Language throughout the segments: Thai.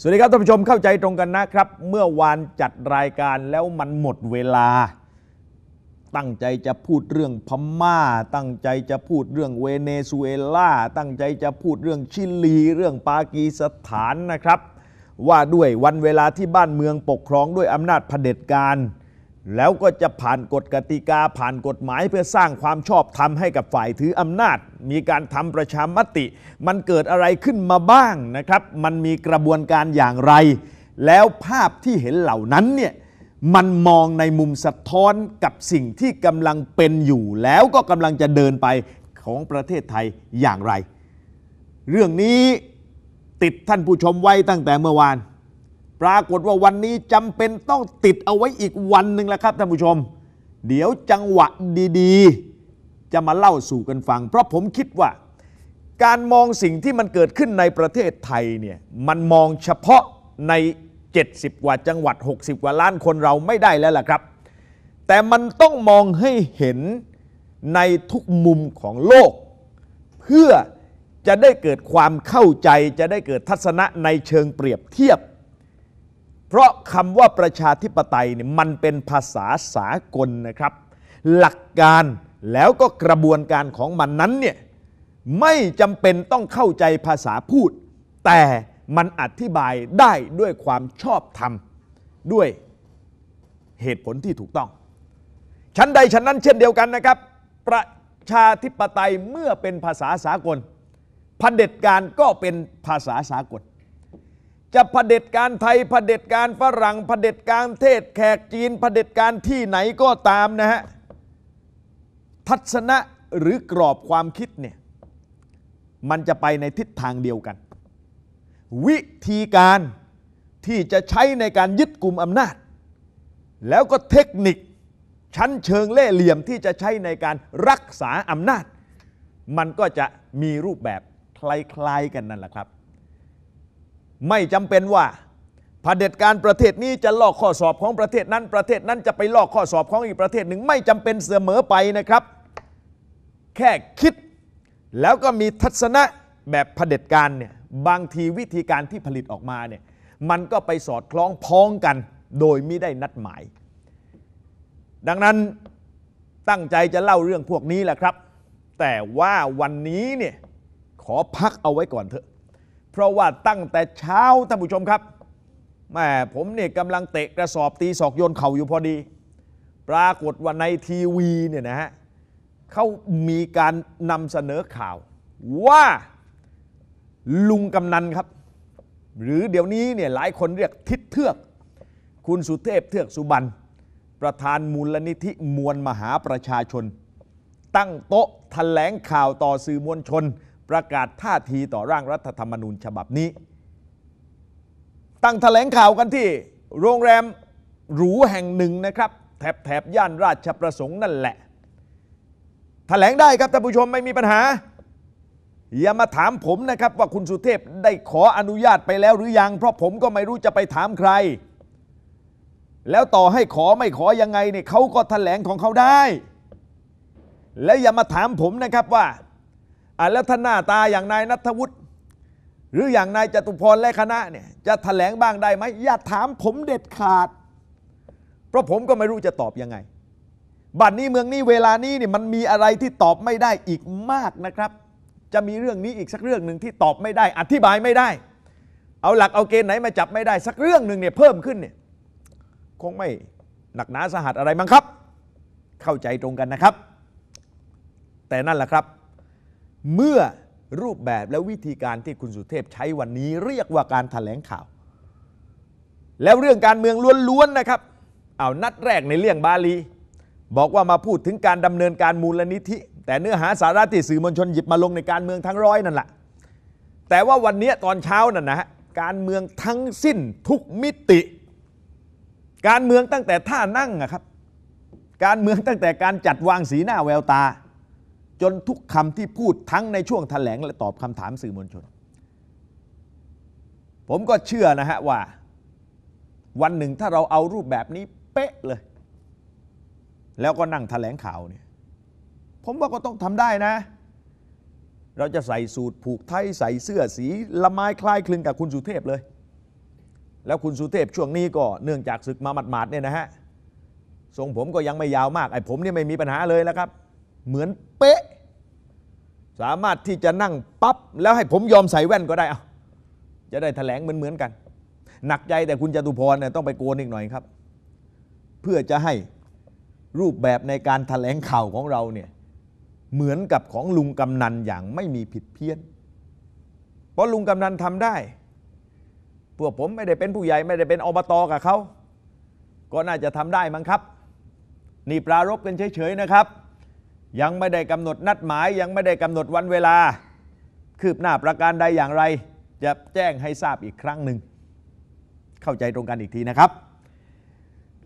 สวัสดีครับท่านผู้ชมเข้าใจตรงกันนะครับ เมื่อวานจัดรายการแล้วมันหมดเวลา ตั้งใจจะพูดเรื่องพม่าตั้งใจจะพูดเรื่องเวเนซุเอลาตั้งใจจะพูดเรื่องชิลี เรื่องปากีสถานนะครับ ว่าด้วยวันเวลาที่บ้านเมืองปกครองด้วยอำนาจเผด็จการแล้วก็จะผ่านกฎกติกา ผ่านกฎหมายเพื่อสร้างความชอบธรรมให้กับฝ่ายถืออำนาจ มีการทำประชามติ มันเกิดอะไรขึ้นมาบ้างนะครับ มันมีกระบวนการอย่างไร แล้วภาพที่เห็นเหล่านั้นเนี่ยมันมองในมุมสะท้อนกับสิ่งที่กำลังเป็นอยู่ แล้วก็กำลังจะเดินไปของประเทศไทยอย่างไร เรื่องนี้ติดท่านผู้ชมไว้ตั้งแต่เมื่อวานปรากฏว่าวันนี้จำเป็นต้องติดเอาไว้อีกวันหนึ่งแล้วครับ ท่านผู้ชม เดี๋ยวจังหวะดีๆ จะมาเล่าสู่กันฟัง เพราะผมคิดว่า การมองสิ่งที่มันเกิดขึ้นในประเทศไทยเนี่ยมันมองเฉพาะใน 70 กว่าจังหวัด 60 กว่าล้านคนเราไม่ได้แล้วล่ะครับ แต่มันต้องมองให้เห็นในทุกมุมของโลก เพื่อจะได้เกิดความเข้าใจ จะได้เกิดทัศนะในเชิงเปรียบเทียบเพราะคำว่าประชาธิปไตยเนี่ยมันเป็นภาษาสากลนะครับ หลักการแล้วก็กระบวนการของมันนั้นเนี่ยไม่จำเป็นต้องเข้าใจภาษาพูด แต่มันอธิบายได้ด้วยความชอบธรรมด้วยเหตุผลที่ถูกต้อง ชั้นใดชั้นนั้นเช่นเดียวกันนะครับ ประชาธิปไตยเมื่อเป็นภาษาสากลพเด็จการก็เป็นภาษาสากลจะะเผด็จการไทยเผด็จการฝรั่งเผด็จการเทศแขกจีนเผด็จการที่ไหนก็ตามนะฮะ ทัศนะหรือกรอบความคิดเนี่ยมันจะไปในทิศทางเดียวกัน วิธีการที่จะใช้ในการยึดกลุ่มอำนาจ แล้วก็เทคนิคชั้นเชิงเล่เหลี่ยมที่จะใช้ในการรักษาอำนาจ มันก็จะมีรูปแบบ คล้าย ๆ กันนั่นแหละครับไม่จำเป็นว่าเผด็จการประเทศนี้จะลอกข้อสอบของประเทศนั้นประเทศนั้นจะไปลอกข้อสอบของอีกประเทศหนึ่งไม่จำเป็นเสมอไปนะครับ แค่คิด แล้วก็มีทัศนะแบบเผด็จการเนี่ยบางทีวิธีการที่ผลิตออกมาเนี่ยมันก็ไปสอดคล้องพ้องกันโดยไม่ได้นัดหมาย ดังนั้นตั้งใจจะเล่าเรื่องพวกนี้แหละครับ แต่ว่าวันนี้เนี่ยขอพักเอาไว้ก่อนเถอะพราะว่าตั้งแต่เช้าท่านผู้ชมครับ แม่ผมเนี่ยกำลังเตะกระสอบตีศอกโยนเข่าอยู่พอดี ปรากฏว่าในทีวีเนี่ยนะฮะเขามีการนำเสนอข่าว ว่าลุงกำนันครับ หรือเดี๋ยวนี้เนี่ยหลายคนเรียกทิศเทือก คุณสุเทพเทือกสุบรรณประธานมูลนิธิมวลมหาประชาชน ตั้งโต๊ะแถลงข่าวต่อสื่อมวลชนประกาศท่าทีต่อร่างรัฐธรรมนูญฉบับนี้ ตั้งแถลงข่าวกันที่ โรงแรมหรูแห่งหนึ่งนะครับแถบแถบย่านราชประสงค์นั่นแหละ แถลงได้ครับท่านผู้ชม ไม่มีปัญหา อย่ามาถามผมนะครับ ว่าคุณสุเทพได้ขออนุญาตไปแล้วหรือยังเพราะผมก็ไม่รู้จะไปถามใคร แล้วต่อให้ขอไม่ขอยังไงเนี่ยเขาก็แถลงของเขาได้ แล้วอย่ามาถามผมนะครับว่าอ่ะแล้วท่านหน้าตาอย่างนายนัทวุฒิหรืออย่างนายจตุพรและคณะเนี่ยจะถแถลงบ้างได้ไหมอย่าถามผมเด็ดขาด เพราะผมก็ไม่รู้จะตอบยังไงบัดนนี้เมืองนี้เวลานี้เนี่ยมันมีอะไรที่ตอบไม่ได้อีกมากนะครับ จะมีเรื่องนี้อีกสักเรื่องหนึ่งที่ตอบไม่ได้ อธิบายไม่ได้ เอาหลักเอาเกณฑ์ไหนมาจับไม่ได้สักเรื่องหนึ่งเนี่ยเพิ่มขึ้นเนี่ยคงไม่หนักหนาสาหัสอะไรมั้งครับ เข้าใจตรงกันนะครับ แต่นั่นแหละครับเมื่อรูปแบบและวิธีการที่คุณสุเทพใช้วันนี้เรียกว่าการถแถลงข่าว แล้วเรื่องการเมืองล้วนๆนะครับเอานัดแรกในเรื่องบาลี บอกว่ามาพูดถึงการดำเนินการมูลนิธิ แต่เนื้อหาสาระที่สื่อมวลชน หยิบมาลงในการเมืองทั้งร้อยนั่นแหละแต่ว่าวันนี้ตอนเช้านั่นนะฮะการเมืองทั้งสิ้นทุกมิติ การเมืองตั้งแต่ท่านั่งนะครับ การเมืองตั้งแต่การจัดวางสีหน้าแววตาจนทุกคำที่พูดทั้งในช่วงถแถลงและตอบคำถามสื่อมวลชน ผมก็เชื่อนะฮะว่า วันหนึ่งถ้าเราเอารูปแบบนี้ เป๊ะเลย แล้วก็นั่งถแถลงข่าวเนี่ยผมว่าก็ต้องทำได้นะ เราจะใส่สูตรผูกไทยใส่เสื้อสี ละไม้คล้ายคลึงกับคุณสุเทพเลย แล้วคุณสุเทพช่วงนี้ก็เนื่องจากศึกมาหมาดๆเนี่ยนะฮะ ทรงผมก็ยังไม่ยาวมากไอ้ผมเนี่ยไม่มีปัญหาเลยแล้วครับเหมือนเป๊ะ สามารถที่จะนั่งปั๊บแล้วให้ผมยอมใส่แว่นก็ได้อะจะได้ถแถลงเหมือนเหมือนกัน หนักใจแต่คุณจตุพรเนี่ยต้องไปโกนอีกหน่อยครับ เพื่อจะให้รูปแบบในการถแถลงข่าวของเราเนี่ยเหมือนกับของลุงกำนันอย่างไม่มีผิดเพี้ยน เพราะลุงกำนันทำได้พวกผมไม่ได้เป็นผู้ใหญ่ไม่ได้เป็นอบตกับเขา ก็น่าจะทำได้มั้งครับนี่ปรารบกันเฉยๆนะครับยังไม่ได้กำหนดนัดหมาย ยังไม่ได้กำหนดวันเวลา คืบหน้าประการใดอย่างไร จะแจ้งให้ทราบอีกครั้งหนึ่งเข้าใจตรงกันอีกทีนะครับ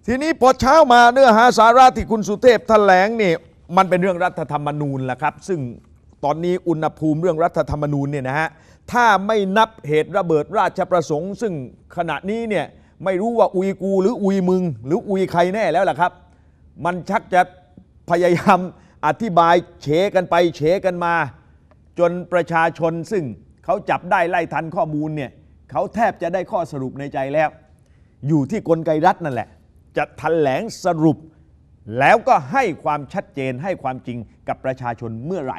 ทีนี้พอเช้ามาเนื้อหาสาระที่คุณสุเทพแถลงนี่มันเป็นเรื่องรัฐธรรมนูญแหละครับ ซึ่งตอนนี้อุณหภูมิเรื่องรัฐธรรมนูญเนี่ยนะฮะถ้าไม่นับเหตุระเบิดราชประสงค์ ซึ่งขณะนี้เนี่ยไม่รู้ว่าอุยกู หรืออุยมึง หรืออุยใครแน่แล้วล่ะครับ มันชักจะพยายามอธิบายเฉกันไปเฉกันมา จนประชาชนซึ่งเขาจับได้ไล่ทันข้อมูลเนี่ยเขาแทบจะได้ข้อสรุปในใจแล้ว อยู่ที่กลไกรัฐนั่นแหละ จะแถลงสรุป แล้วก็ให้ความชัดเจนให้ความจริงกับประชาชนเมื่อไหร่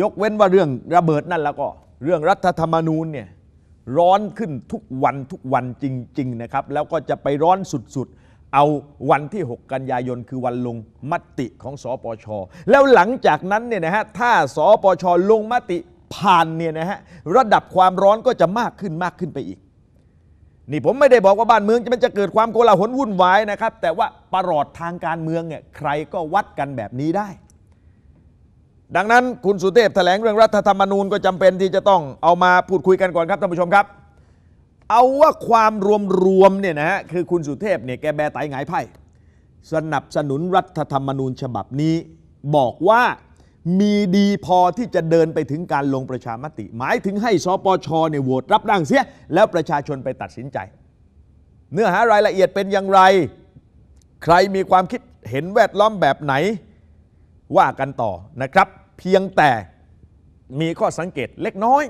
ยกเว้นว่าเรื่องระเบิดนั่นแล้วก็ เรื่องรัฐธรรมนูญเนี่ยร้อนขึ้นทุกวันทุกวันจริง ๆนะครับ แล้วก็จะไปร้อนสุดๆเอาวันที่ 6 กันยายน คือวันลง มติของสอปช แล้วหลังจากนั้นเนี่ยนะฮะถ้าสอปชลงมติผ่านเนี่ยนะฮะระดับความร้อนก็จะมากขึ้นมากขึ้นไปอีก นี่ผมไม่ได้บอกว่าบ้านเมืองจะมันจะเกิดความโกลาหลวุ่นวายนะครับ แต่ว่าประหลอดทางการเมืองเนี่ยใครก็วัดกันแบบนี้ได้ ดังนั้นคุณสุเทพแถลงเรื่องรัฐธรรมนูญก็จำเป็นที่จะต้องเอามาพูดคุยกันก่อนครับท่านผู้ชมครับเอาว่าความรวมรวมเนี่ยนะฮะคือคุณสุเทพเนี่ยแกแบไตไงไพ่สนับสนุนรัฐธรรมนูญฉบับนี้ บอกว่ามีดีพอที่จะเดินไปถึงการลงประชามติ หมายถึงให้สปชเนี่ยโหวตรับร่างเสีย แล้วประชาชนไปตัดสินใจ เนื้อหารายละเอียดเป็นอย่างไร ใครมีความคิดเห็นแวดล้อมแบบไหนว่ากันต่อนะครับ เพียงแต่มีข้อสังเกตเล็กน้อย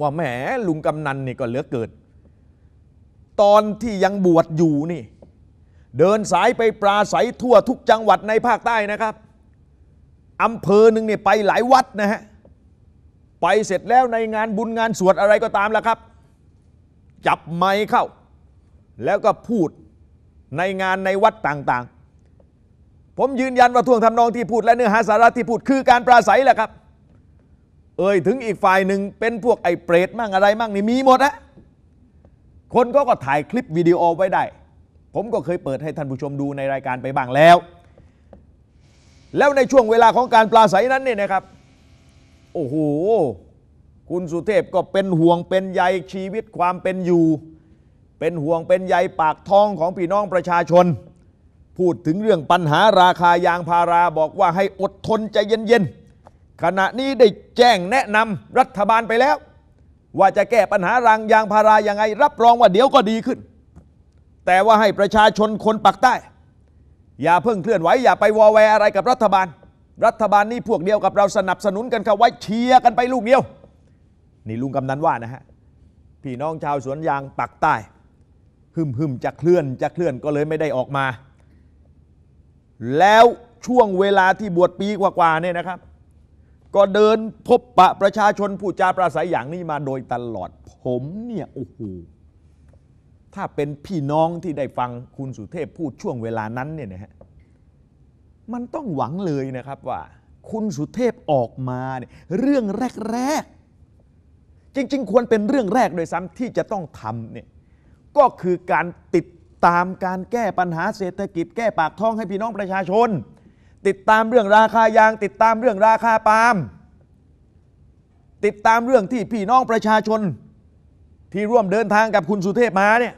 ว่าแหม ลุงกำนันนี่ก็เหลือเกินตอนที่ยังบวชอยู่นี่ เดินสายไปปราศัยทั่วทุกจังหวัดในภาคใต้นะครับ อำเภอหนึ่งเนี่ยไปหลายวัดนะฮะ ไปเสร็จแล้วในงานบุญงานสวดอะไรก็ตามแล้วครับ จับไม้เข้า แล้วก็พูดในงานในวัดต่างๆ ผมยืนยันว่าท่วงทำนองที่พูด และเนื้อหาสาระที่พูด คือการปราศัยแหละครับเอ่ยถึงอีกฝ่ายหนึ่งเป็นพวกไอ้เปรตมั่งอะไร มั่งนี่มีหมดอะคนก็ก็ถ่ายคลิปวิดีโอไว้ได้ ผมก็เคยเปิดให้ท่านผู้ชมดูในรายการไปบ้างแล้ว แล้วในช่วงเวลาของการปลาใสนั้นเนี่ยนะครับ โอ้โหคุณสุเทพก็เป็นห่วงเป็นใยชีวิตความเป็นอยู่ เป็นห่วงเป็นใยปากท้องของพี่น้องประชาชน พูดถึงเรื่องปัญหาราคายางพาราบอกว่าให้อดทนใจเย็นๆขณะนี้ได้แจ้งแนะนำรัฐบาลไปแล้ว ว่าจะแก้ปัญหารางยางพารายังไง รับรองว่าเดี๋ยวก็ดีขึ้น แต่ว่าให้ประชาชนคนปักใต้ อย่าเพิ่งเคลื่อนไหวอย่าไปวอแวอะไรกับรัฐบาล รัฐบาลนี่พวกเดียวกับเราสนับสนุนกันเขาไว้ เชียร์กันไปลูกเดียวนี่ลุงกำนันว่านะฮะพี่น้องชาวสวนยางปักใต้หึมหึมจะเคลื่อนจะเคลื่อนก็เลยไม่ได้ออกมา แล้วช่วงเวลาที่บวชปีกว่าๆเนี่ยนะครับก็เดินพบปะประชาชนผู้จาปราสัยอย่างนี้มาโดยตลอด ผมเนี่ยโอ้โหถ้าเป็นพี่น้องที่ได้ฟังคุณสุเทพพูดช่วงเวลานั้นเนี่ยนะฮะมันต้องหวังเลยนะครับว่า คุณสุเทพออกมาเนี่ยเรื่องแรกๆจริง ๆ ควรเป็นเรื่องแรกโดยซ้ำที่จะต้องทำเนี่ยก็คือการติดตามการแก้ปัญหาเศรษฐกิจแก้ปากท้องให้พี่น้องประชาชนติดตามเรื่องราคายาง ติดตามเรื่องราคาปาล์มติดตามเรื่องที่พี่น้องประชาชน ที่ร่วมเดินทางกับคุณสุเทพมาเนี่ย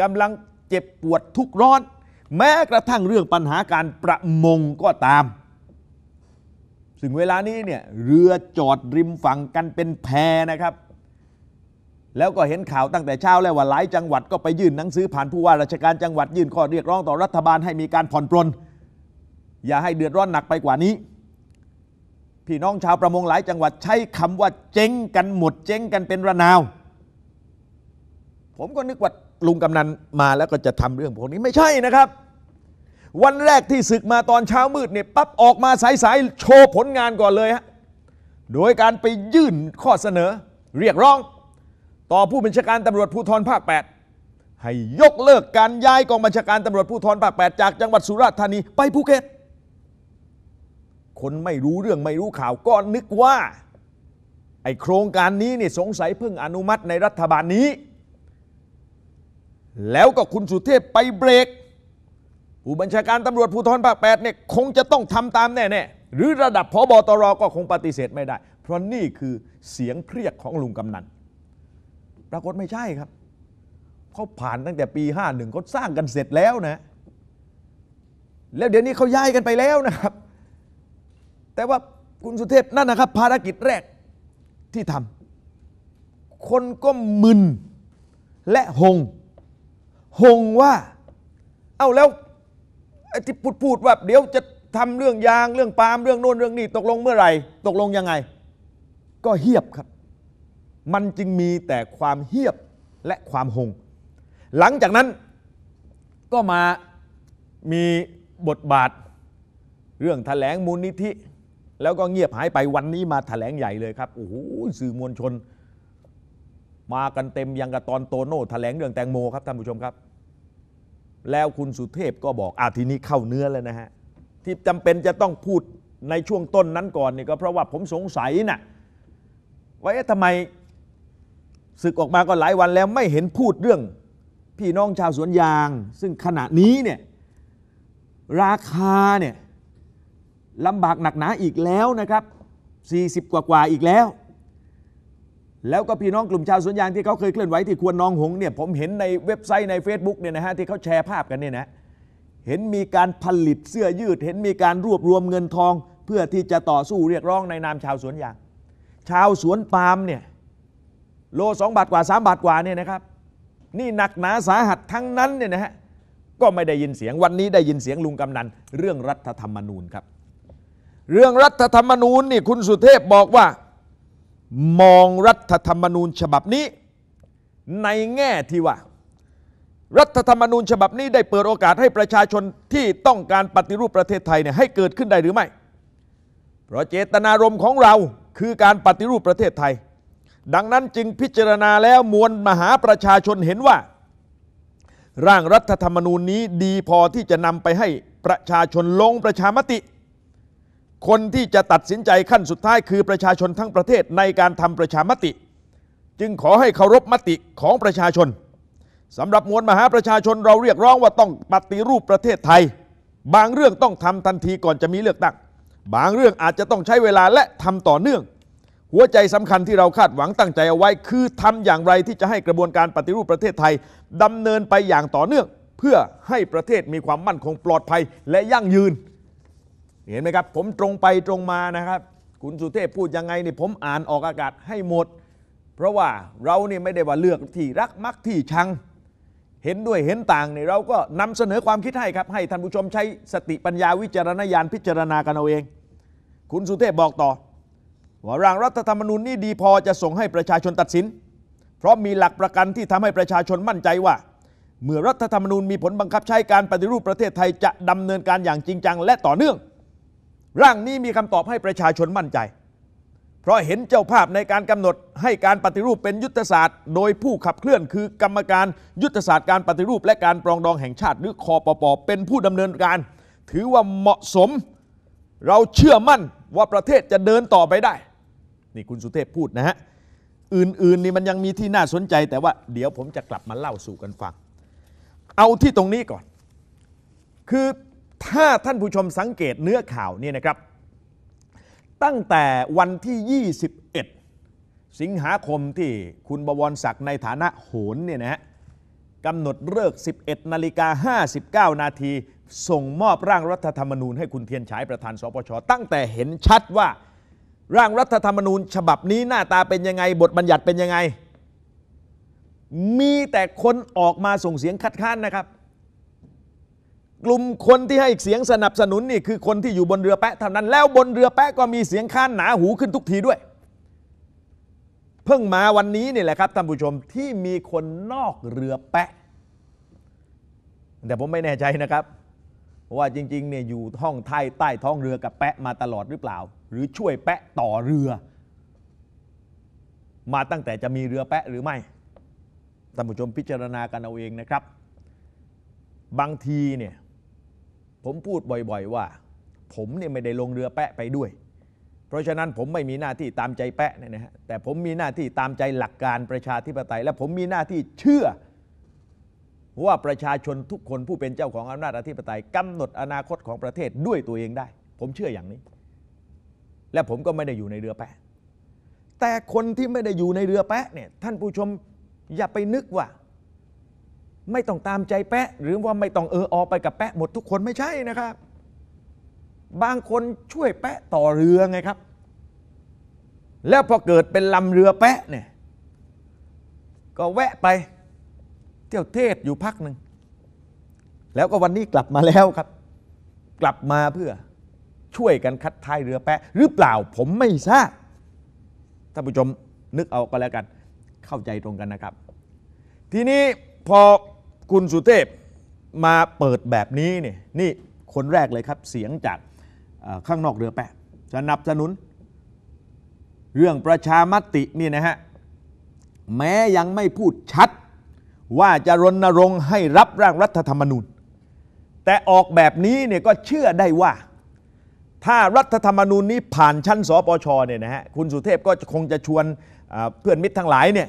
กำลังเจ็บปวดทุกร้อนแม้กระทั่งเรื่องปัญหาการประมงก็ตามถึงเวลานี้เนี่ยเรือจอดริมฝั่งกันเป็นแพนะครับ แล้วก็เห็นข่าวตั้งแต่เช้าแล้วว่าหลายจังหวัด ก็ไปยื่นหนังสือผ่านผู้ว่าราชการจังหวัดยื่นข้อเรียกร้องต่อรัฐบาลให้มีการผ่อนปลนอย่าให้เดือดร้อนหนักไปกว่านี้ พี่น้องชาวประมงหลายจังหวัดใช้คำว่าเจ๊งกันหมดเจ๊งกันเป็นระนาว ผมก็นึกว่าลุงกำนันมาแล้วก็จะทำเรื่องพวกนี้ไม่ใช่นะครับ วันแรกที่ศึกมาตอนเช้ามืดเนี่ยปั๊บออกมาสายๆโชว์ผลงานก่อนเลยฮะโดยการไปยื่นข้อเสนอเรียกร้อง ต่อผู้บัญชาการตำรวจภูธรภาค 8 ให้ยกเลิกการย้ายกองบัญชาการตำรวจภูธรภาค8จากจังหวัดสุราษฎร์ธานี ไปภูเก็ตคนไม่รู้เรื่องไม่รู้ข่าวก็นึกว่า ไอโครงการนี้เนี่ยสงสัยเพิ่งอนุมัติในรัฐบาลนี้ แล้วก็คุณสุเทพไปเบรกผู้บัญชาการตำรวจภูธรภาคแปดเนี่ยคงจะต้องทำตามแน่ๆหรือระดับพบตรก็คงปฏิเสธไม่ได้ เพราะนี่คือเสียงเพรียกของลุงกำนัน ปรากฏไม่ใช่ครับเขาผ่านตั้งแต่ปี51เขาสร้างกันเสร็จแล้วนะ แล้วเดี๋ยวนี้เขาย้ายกันไปแล้วนะครับแต่ว่าคุณสุเทพนั่นนะครับ ภารกิจแรกที่ทำคนก็มึนและหง หงว่าเอาแล้วไอ้ที่พูดพูดว่า เดี๋ยวจะทำเรื่องยางเรื่องปาล์มเรื่องโน่นเรื่องนี่ตกลงเมื่อไหร่ตกลงยังไง ก็เหียบครับ มันจึงมีแต่ความเหียบและความหง หลังจากนั้นก็มามีบทบาท เรื่องแถลง มูลนิธิแล้วก็เงียบหายไปวันนี้มาแถลงใหญ่เลยครับ โอ้โหสื่อมวลชน มากันเต็มยังกับตอนโตโน่แถลงเรื่องแตงโมครับ ท่านผู้ชมครับ แล้วคุณสุเทพก็บอกอาทีนี้เข้าเนื้อแล้วนะฮะ ที่จำเป็นจะต้องพูดในช่วงต้นนั้นก่อนเนี่ยก็เพราะว่าผมสงสัยนะ่ะว่าเอ๊ะทำไมศึกออกมาก็หลายวันแล้วไม่เห็นพูดเรื่อง พี่น้องชาวสวนยาง ซึ่งขณะนี้เนี่ยราคาเนี่ยลำบากหนักหนาอีกแล้วนะครับ 40 กว่ากว่าอีกแล้ว แล้วก็พี่น้องกลุ่มชาวสวนยางที่เขาเคยเคลื่อนไหวที่ควรนองหงเนี่ย ผมเห็นในเว็บไซต์ใน Facebook เนี่ยนะฮะที่เขาแชร์ภาพกันเนี่ยนะ เห็นมีการผลิตเสื้อยืด เห็นมีการรวบรวมเงินทองเพื่อที่จะต่อสู้เรียกร้องในนามชาวสวนยาง ชาวสวนปาล์มเนี่ย โลสอง บาทกว่าสามบาทกว่าเนี่ยนะครับ นี่หนักหนาสาหัสทั้งนั้นเนี่ยนะฮะ ก็ไม่ได้ยินเสียงวันนี้ได้ยินเสียงลุงกำนันเรื่องรัฐธรรมนูญครับเรื่องรัฐธรรมนูญนี่คุณสุเทพบอกว่า มองรัฐธรรมนูญฉบับนี้ ในแง่ที่ว่า รัฐธรรมนูญฉบับนี้ ได้เปิดโอกาสให้ประชาชนที่ต้องการปฏิรูปประเทศไทยเนี่ยให้เกิดขึ้นได้หรือไม่ เพราะเจตนารมณ์ของเราคือการปฏิรูปประเทศไทย ดังนั้นจึงพิจารณาแล้วมวลมหาประชาชนเห็นว่า ร่างรัฐธรรมนูญนี้ดีพอที่จะนำไปให้ประชาชนลงประชามติคนที่จะตัดสินใจขั้นสุดท้ายคือประชาชนทั้งประเทศในการทำประชามติ จึงขอให้เคารพมติของประชาชน สำหรับมวลมหาประชาชนเราเรียกร้องว่าต้องปฏิรูปประเทศไทย บางเรื่องต้องทำทันทีก่อนจะมีเลือกตั้งบางเรื่องอาจจะต้องใช้เวลาและทำต่อเนื่อง หัวใจสำคัญที่เราคาดหวังตั้งใจเอาไว้ คือทำอย่างไรที่จะให้กระบวนการปฏิรูปประเทศไทยดำเนินไปอย่างต่อเนื่อง เพื่อให้ประเทศมีความมั่นคงปลอดภัยและยั่งยืนเห็นไหมครับ ผมตรงไปตรงมานะครับคุณสุเทพพูดยังไงนี่ผมอ่านออกอากาศให้หมด เพราะว่าเรานี่ไม่ได้ว่าเลือกที่รักมักที่ชัง เห็นด้วยเห็นต่างนี่เราก็นำเสนอความคิดให้ครับ ให้ท่านผู้ชมใช้สติปัญญาวิจารณญาณพิจารณากันเอาเองคุณสุเทพบอกต่อว่าร่างรัฐธรรมนูญนี่ดีพอจะส่งให้ประชาชนตัดสิน เพราะมีหลักประกันที่ทำให้ประชาชนมั่นใจว่า เมื่อรัฐธรรมนูญมีผลบังคับใช้การปฏิรูปประเทศไทยจะดำเนินการอย่างจริงจังและต่อเนื่องร่างนี้มีคำตอบให้ประชาชนมั่นใจ เพราะเห็นเจ้าภาพในการกำหนดให้การปฏิรูปเป็นยุทธศาสตร์ โดยผู้ขับเคลื่อนคือกรรมการยุทธศาสตร์การปฏิรูปและการปรองดองแห่งชาติ หรือคอปปเป็นผู้ดำเนินการ ถือว่าเหมาะสมเราเชื่อมั่นว่าประเทศจะเดินต่อไปได้นี่คุณสุเทพพูดนะฮะ อื่น ๆ นี่มันยังมีที่น่าสนใจ แต่ว่า เดี๋ยวผมจะกลับมาเล่าสู่กันฟัง เอาที่ตรงนี้ก่อนคือถ้าท่านผู้ชมสังเกตเนื้อข่าวนี่นะครับ ตั้งแต่วันที่ 21 สิงหาคมที่คุณบวรศักดิ์ในฐานะโหนเนี่ยนะฮะกำหนดเลิก 11 นาฬิกา 59 นาที ส่งมอบร่างรัฐธรรมนูญให้คุณเทียนฉายประธานสปชตั้งแต่เห็นชัดว่า ร่างรัฐธรรมนูญฉบับนี้หน้าตาเป็นยังไง บทบัญญัติเป็นยังไง มีแต่คนออกมาส่งเสียงคัดค้านนะครับกลุ่มคนที่ให้เสียงสนับสนุนนี่คือคนที่อยู่บนเรือแปะเท่านั้นแล้วบนเรือแปะก็มีเสียงข้านหนาหูขึ้นทุกทีด้วย เพิ่งมาวันนี้นี่แหละครับท่านผู้ชมที่มีคนนอกเรือแปะแต่ผมไม่แน่ใจนะครับ ว่าจริงๆเนี่ยอยู่ห้องใต้ใต้ท้องเรือกับแปะมาตลอดหรือเปล่า หรือช่วยแปะต่อเรือ มาตั้งแต่จะมีเรือแปะหรือไม่ท่านผู้ชมพิจารณากันเอาเองนะครับ บางทีเนี่ยผมพูดบ่อยๆว่า ผมเนี่ยไม่ได้ลงเรือแปะไปด้วย เพราะฉะนั้นผมไม่มีหน้าที่ตามใจแปะเนี่ยนะฮะ แต่ผมมีหน้าที่ตามใจหลักการประชาธิปไตย และผมมีหน้าที่เชื่อ ว่าประชาชนทุกคนผู้เป็นเจ้าของอำนาจอธิปไตยกำหนดอนาคตของประเทศด้วยตัวเองได้ ผมเชื่ออย่างนี้ และผมก็ไม่ได้อยู่ในเรือแปะ แต่คนที่ไม่ได้อยู่ในเรือแปะเนี่ยท่านผู้ชมอย่าไปนึกว่าไม่ต้องตามใจแปะหรือว่าไม่ต้องเออออกไปกับแปะ หมดทุกคนไม่ใช่นะครับ บางคนช่วยแปะต่อเรือไงครับ แล้วพอเกิดเป็นลำเรือแปะเนี่ยก็แวะไปเที่ยวเทศอยู่พักหนึ่งแล้วก็วันนี้กลับมาแล้วครับ กลับมาเพื่อช่วยกันคัดท้ายเรือแปะหรือเปล่าผมไม่ทราบท่านผู้ชมนึกเอาก็แล้วกันเข้าใจตรงกันนะครับ ทีนี้พอคุณสุเทพมาเปิดแบบนี้นี่นี่ คนแรกเลยครับ เสียงจากข้างนอกเรือแปะสนับสนุน เรื่องประชามตินี่นะฮะแม้ยังไม่พูดชัดว่าจะรณรงค์ให้รับร่างรัฐธรรมนูญแต่ออกแบบนี้เนี่ยก็เชื่อได้ว่า ถ้ารัฐธรรมนูญนี้ผ่านชั้นสปชเนี่ยนะฮะคุณสุเทพก็คงจะชวนเพื่อนมิตรทั้งหลายเนี่ย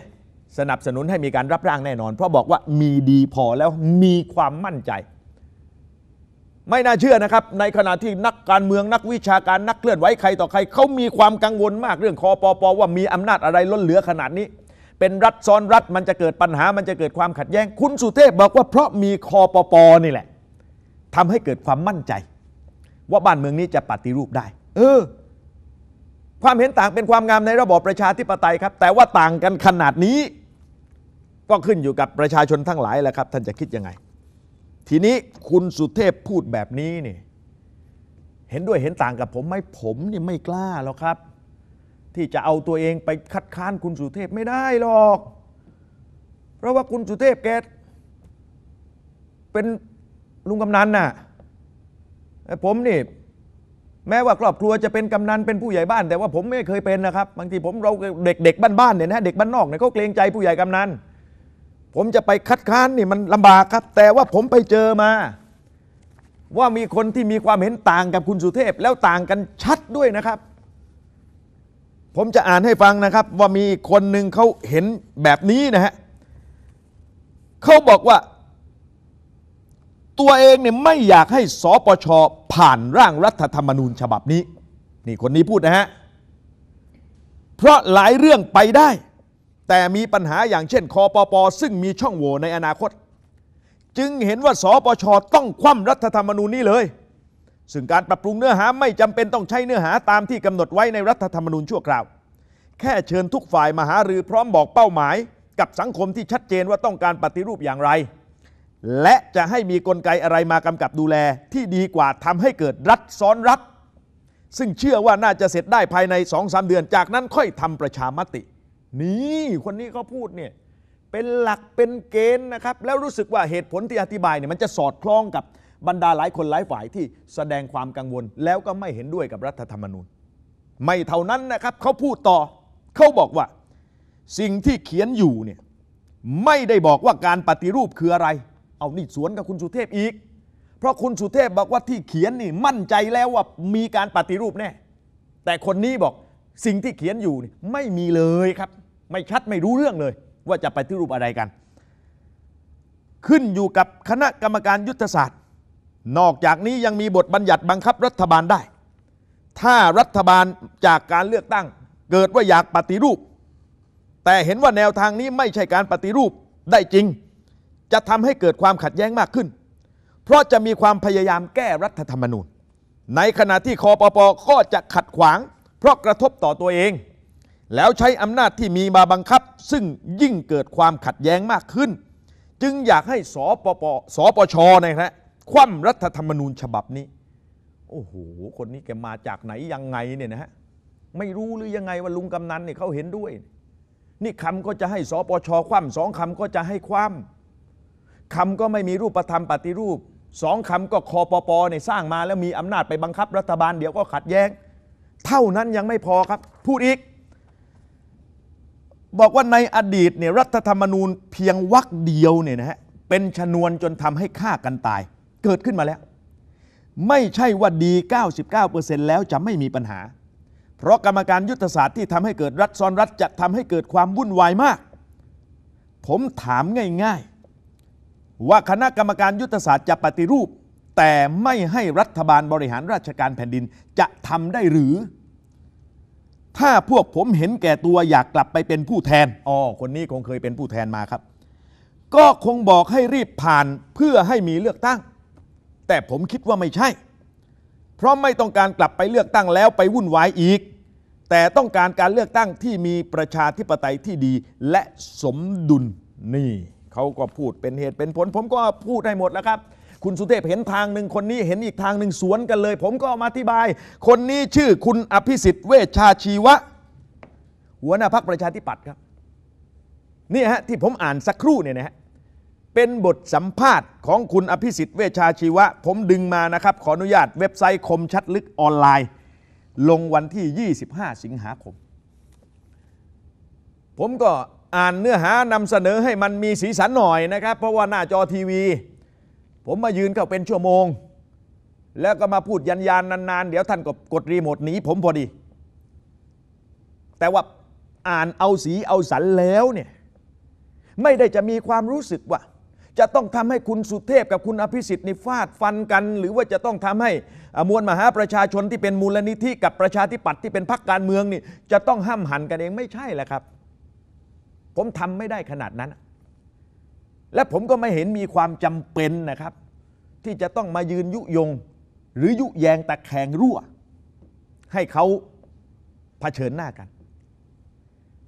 สนับสนุนให้มีการรับร่างแน่นอน เพราะบอกว่ามีดีพอแล้วมีความมั่นใจ ไม่น่าเชื่อนะครับ ในขณะที่นักการเมืองนักวิชาการนักเคลื่อนไหวใครต่อใคร เขามีความกังวลมากเรื่องคอปอปอว่ามีอำนาจอะไรล้นเหลือขนาดนี้ เป็นรัฐซ้อนรัฐมันจะเกิดปัญหา มันจะเกิดความขัดแย้งคุณสุเทพบอกว่าเพราะมีคอปอปอนี่แหละ ทำให้เกิดความมั่นใจ ว่าบ้านเมืองนี้จะปฏิรูปได้ เออ ความเห็นต่างเป็นความงามในระบอบประชาธิปไตยครับ แต่ว่าต่างกันขนาดนี้ก็ขึ้นอยู่กับประชาชนทั้งหลายแหละครับ ท่านจะคิดยังไง ทีนี้คุณสุเทพพูดแบบนี้นี่ เห็นด้วยเห็นต่างกับผมไหมผมนี่ไม่กล้าหรอกครับ ที่จะเอาตัวเองไปคัดค้านคุณสุเทพไม่ได้หรอก เพราะว่าคุณสุเทพแกเป็นลุงกำนันน่ะผมนี่แม้ว่าครอบครัวจะเป็นกำนันเป็นผู้ใหญ่บ้าน แต่ว่าผมไม่เคยเป็นนะครับบางทีผม เราเด็ก ๆ บ้านๆเนี่ยนะเด็กบ้านนอกเนี่ยเขาเกรงใจผู้ใหญ่กำนันผมจะไปคัดค้านนี่มันลำบากครับ แต่ว่าผมไปเจอมา ว่ามีคนที่มีความเห็นต่างกับคุณสุเทพ แล้วต่างกันชัดด้วยนะครับ ผมจะอ่านให้ฟังนะครับ ว่ามีคนหนึ่งเขาเห็นแบบนี้นะฮะเขาบอกว่า ตัวเองเนี่ยไม่อยากให้สปชผ่านร่างรัฐธรรมนูญฉบับนี้ นี่คนนี้พูดนะฮะเพราะหลายเรื่องไปได้แต่มีปัญหาอย่างเช่นคอปปซึ่งมีช่องโหว่ในอนาคต จึงเห็นว่า สปช ต้องคว่ำรัฐธรรมนูญนี้เลย ซึ่งการปรับปรุงเนื้อหาไม่จำเป็นต้องใช้เนื้อหาตามที่กำหนดไว้ ในรัฐธรรมนูญชั่วคราว แค่เชิญทุกฝ่ายมาหารือพร้อมบอกเป้าหมายกับสังคมที่ชัดเจนว่าต้องการปฏิรูปอย่างไร และจะให้มีกลไกอะไรมากำกับดูแลที่ดีกว่าทำให้เกิดรัฐซ้อนรัฐซึ่งเชื่อว่าน่าจะเสร็จได้ภายในสองสามเดือน จากนั้นค่อยทำประชามตินี่คนนี้เขาพูดเนี่ยเป็นหลักเป็นเกณฑ์นะครับ แล้วรู้สึกว่าเหตุผลที่อธิบายเนี่ยมันจะสอดคล้องกับบรรดาหลายคนหลายฝ่ายที่แสดงความกังวล แล้วก็ไม่เห็นด้วยกับรัฐธรรมนูญ ไม่เท่านั้นนะครับเขาพูดต่อ เขาบอกว่า สิ่งที่เขียนอยู่เนี่ยไม่ได้บอกว่าการปฏิรูปคืออะไร เอานี่สวนกับคุณสุเทพอีก เพราะคุณสุเทพบอกว่าที่เขียนนี่มั่นใจแล้วว่ามีการปฏิรูปแน่แต่คนนี้บอกสิ่งที่เขียนอยู่ไม่มีเลยครับไม่ชัดไม่รู้เรื่องเลยว่าจะไปที่รูปอะไรกัน ขึ้นอยู่กับคณะกรรมการยุทธศาสตร์ นอกจากนี้ยังมีบทบัญญัติบังคับรัฐบาลได้ ถ้ารัฐบาลจากการเลือกตั้งเกิดว่าอยากปฏิรูป แต่เห็นว่าแนวทางนี้ไม่ใช่การปฏิรูปได้จริง จะทำให้เกิดความขัดแย้งมากขึ้น เพราะจะมีความพยายามแก้รัฐธรรมนูญ ในขณะที่คอปปก็จะขัดขวาง เพราะกระทบต่อตัวเองแล้วใช้อำนาจที่มีมาบังคับ ซึ่งยิ่งเกิดความขัดแย้งมากขึ้น จึงอยากให้สปป สปชนะฮะคว่ำรัฐธรรมนูญฉบับนี้โอ้โหคนนี้แกมาจากไหนยังไงเนี่ยนะฮะไม่รู้หรือยังไงว่าลุงกำนันเนี่ยเขาเห็นด้วย นี่คำก็จะให้สปชคว่ำสองคำก็จะให้คว่ำคำก็ไม่มีรูปธรรมปฏิรูป สองคำก็คอปปเนี่ยสร้างมาแล้วมีอำนาจไปบังคับ รัฐบาลเดี๋ยวก็ขัดแย้ง เท่านั้นยังไม่พอครับพูดอีกบอกว่าในอดีตเนี่ยรัฐธรรมนูญเพียงวรรคเดียวเนี่ยนะฮะ เป็นชนวนจนทำให้ฆ่ากันตาย เกิดขึ้นมาแล้ว ไม่ใช่ว่าดี 99%แล้วจะไม่มีปัญหา เพราะกรรมการยุทธศาสตร์ที่ทำให้เกิดรัฐซ้อนรัฐจะทำให้เกิดความวุ่นวายมาก ผมถามง่าย ๆ ว่าคณะกรรมการยุทธศาสตร์จะปฏิรูป แต่ไม่ให้รัฐบาลบริหารราชการแผ่นดินจะทำได้หรือถ้าพวกผมเห็นแก่ตัวอยากกลับไปเป็นผู้แทน อ๋อ คนนี้คงเคยเป็นผู้แทนมาครับ ก็คงบอกให้รีบผ่านเพื่อให้มีเลือกตั้ง แต่ผมคิดว่าไม่ใช่ เพราะไม่ต้องการกลับไปเลือกตั้งแล้วไปวุ่นวายอีก แต่ต้องการการเลือกตั้งที่มีประชาธิปไตยที่ดี และสมดุล นี่เขาก็พูดเป็นเหตุเป็นผล ผมก็พูดให้หมดแล้วครับคุณสุเทพเห็นทางหนึ่งคนนี้เห็นอีกทางหนึ่งสวนกันเลย ผมก็มาอธิบาย คนนี้ชื่อคุณอภิสิทธิ์เวชชาชีวะ หัวหน้าพักประชาธิปัตย์ครับนี่ฮะที่ผมอ่านสักครู่เนี่ยนะฮะเป็นบทสัมภาษณ์ของคุณอภิสิทธิ์เวชชาชีวะผมดึงมานะครับ ขออนุญาตเว็บไซต์คมชัดลึกออนไลน์ ลงวันที่ 25 สิงหาคม ผมก็อ่านเนื้อหานำเสนอให้มันมีสีสันหน่อยนะครับ เพราะว่าหน้าจอทีวีผมมายืนเ้าเป็นชั่วโมง แล้วก็มาพูดยันยานนานๆเดี๋ยวท่านก็กดรีโมทหนีผมพอดี แต่ว่าอ่านเอาสี เอาสันแล้วเนี่ยไม่ได้จะมีความรู้สึกว่า จะต้องทำให้คุณสุเทพกับคุณอภิสิทธิ์นี่ฟาดฟันกัน หรือว่าจะต้องทำให้มวลมหาประชาชนที่เป็นมูลนิธิกับประชาธิปัตย์ที่เป็นพรรคการเมืองนี่ จะต้องห้ามหันกันเองไม่ใช่แหละครับ ผมทำไม่ได้ขนาดนั้นและผมก็ไม่เห็นมีความจำเป็นนะครับ ที่จะต้องมายืนยุยง หรือยุแยงตะแคงรั่ว ให้เขาเผชิญหน้ากัน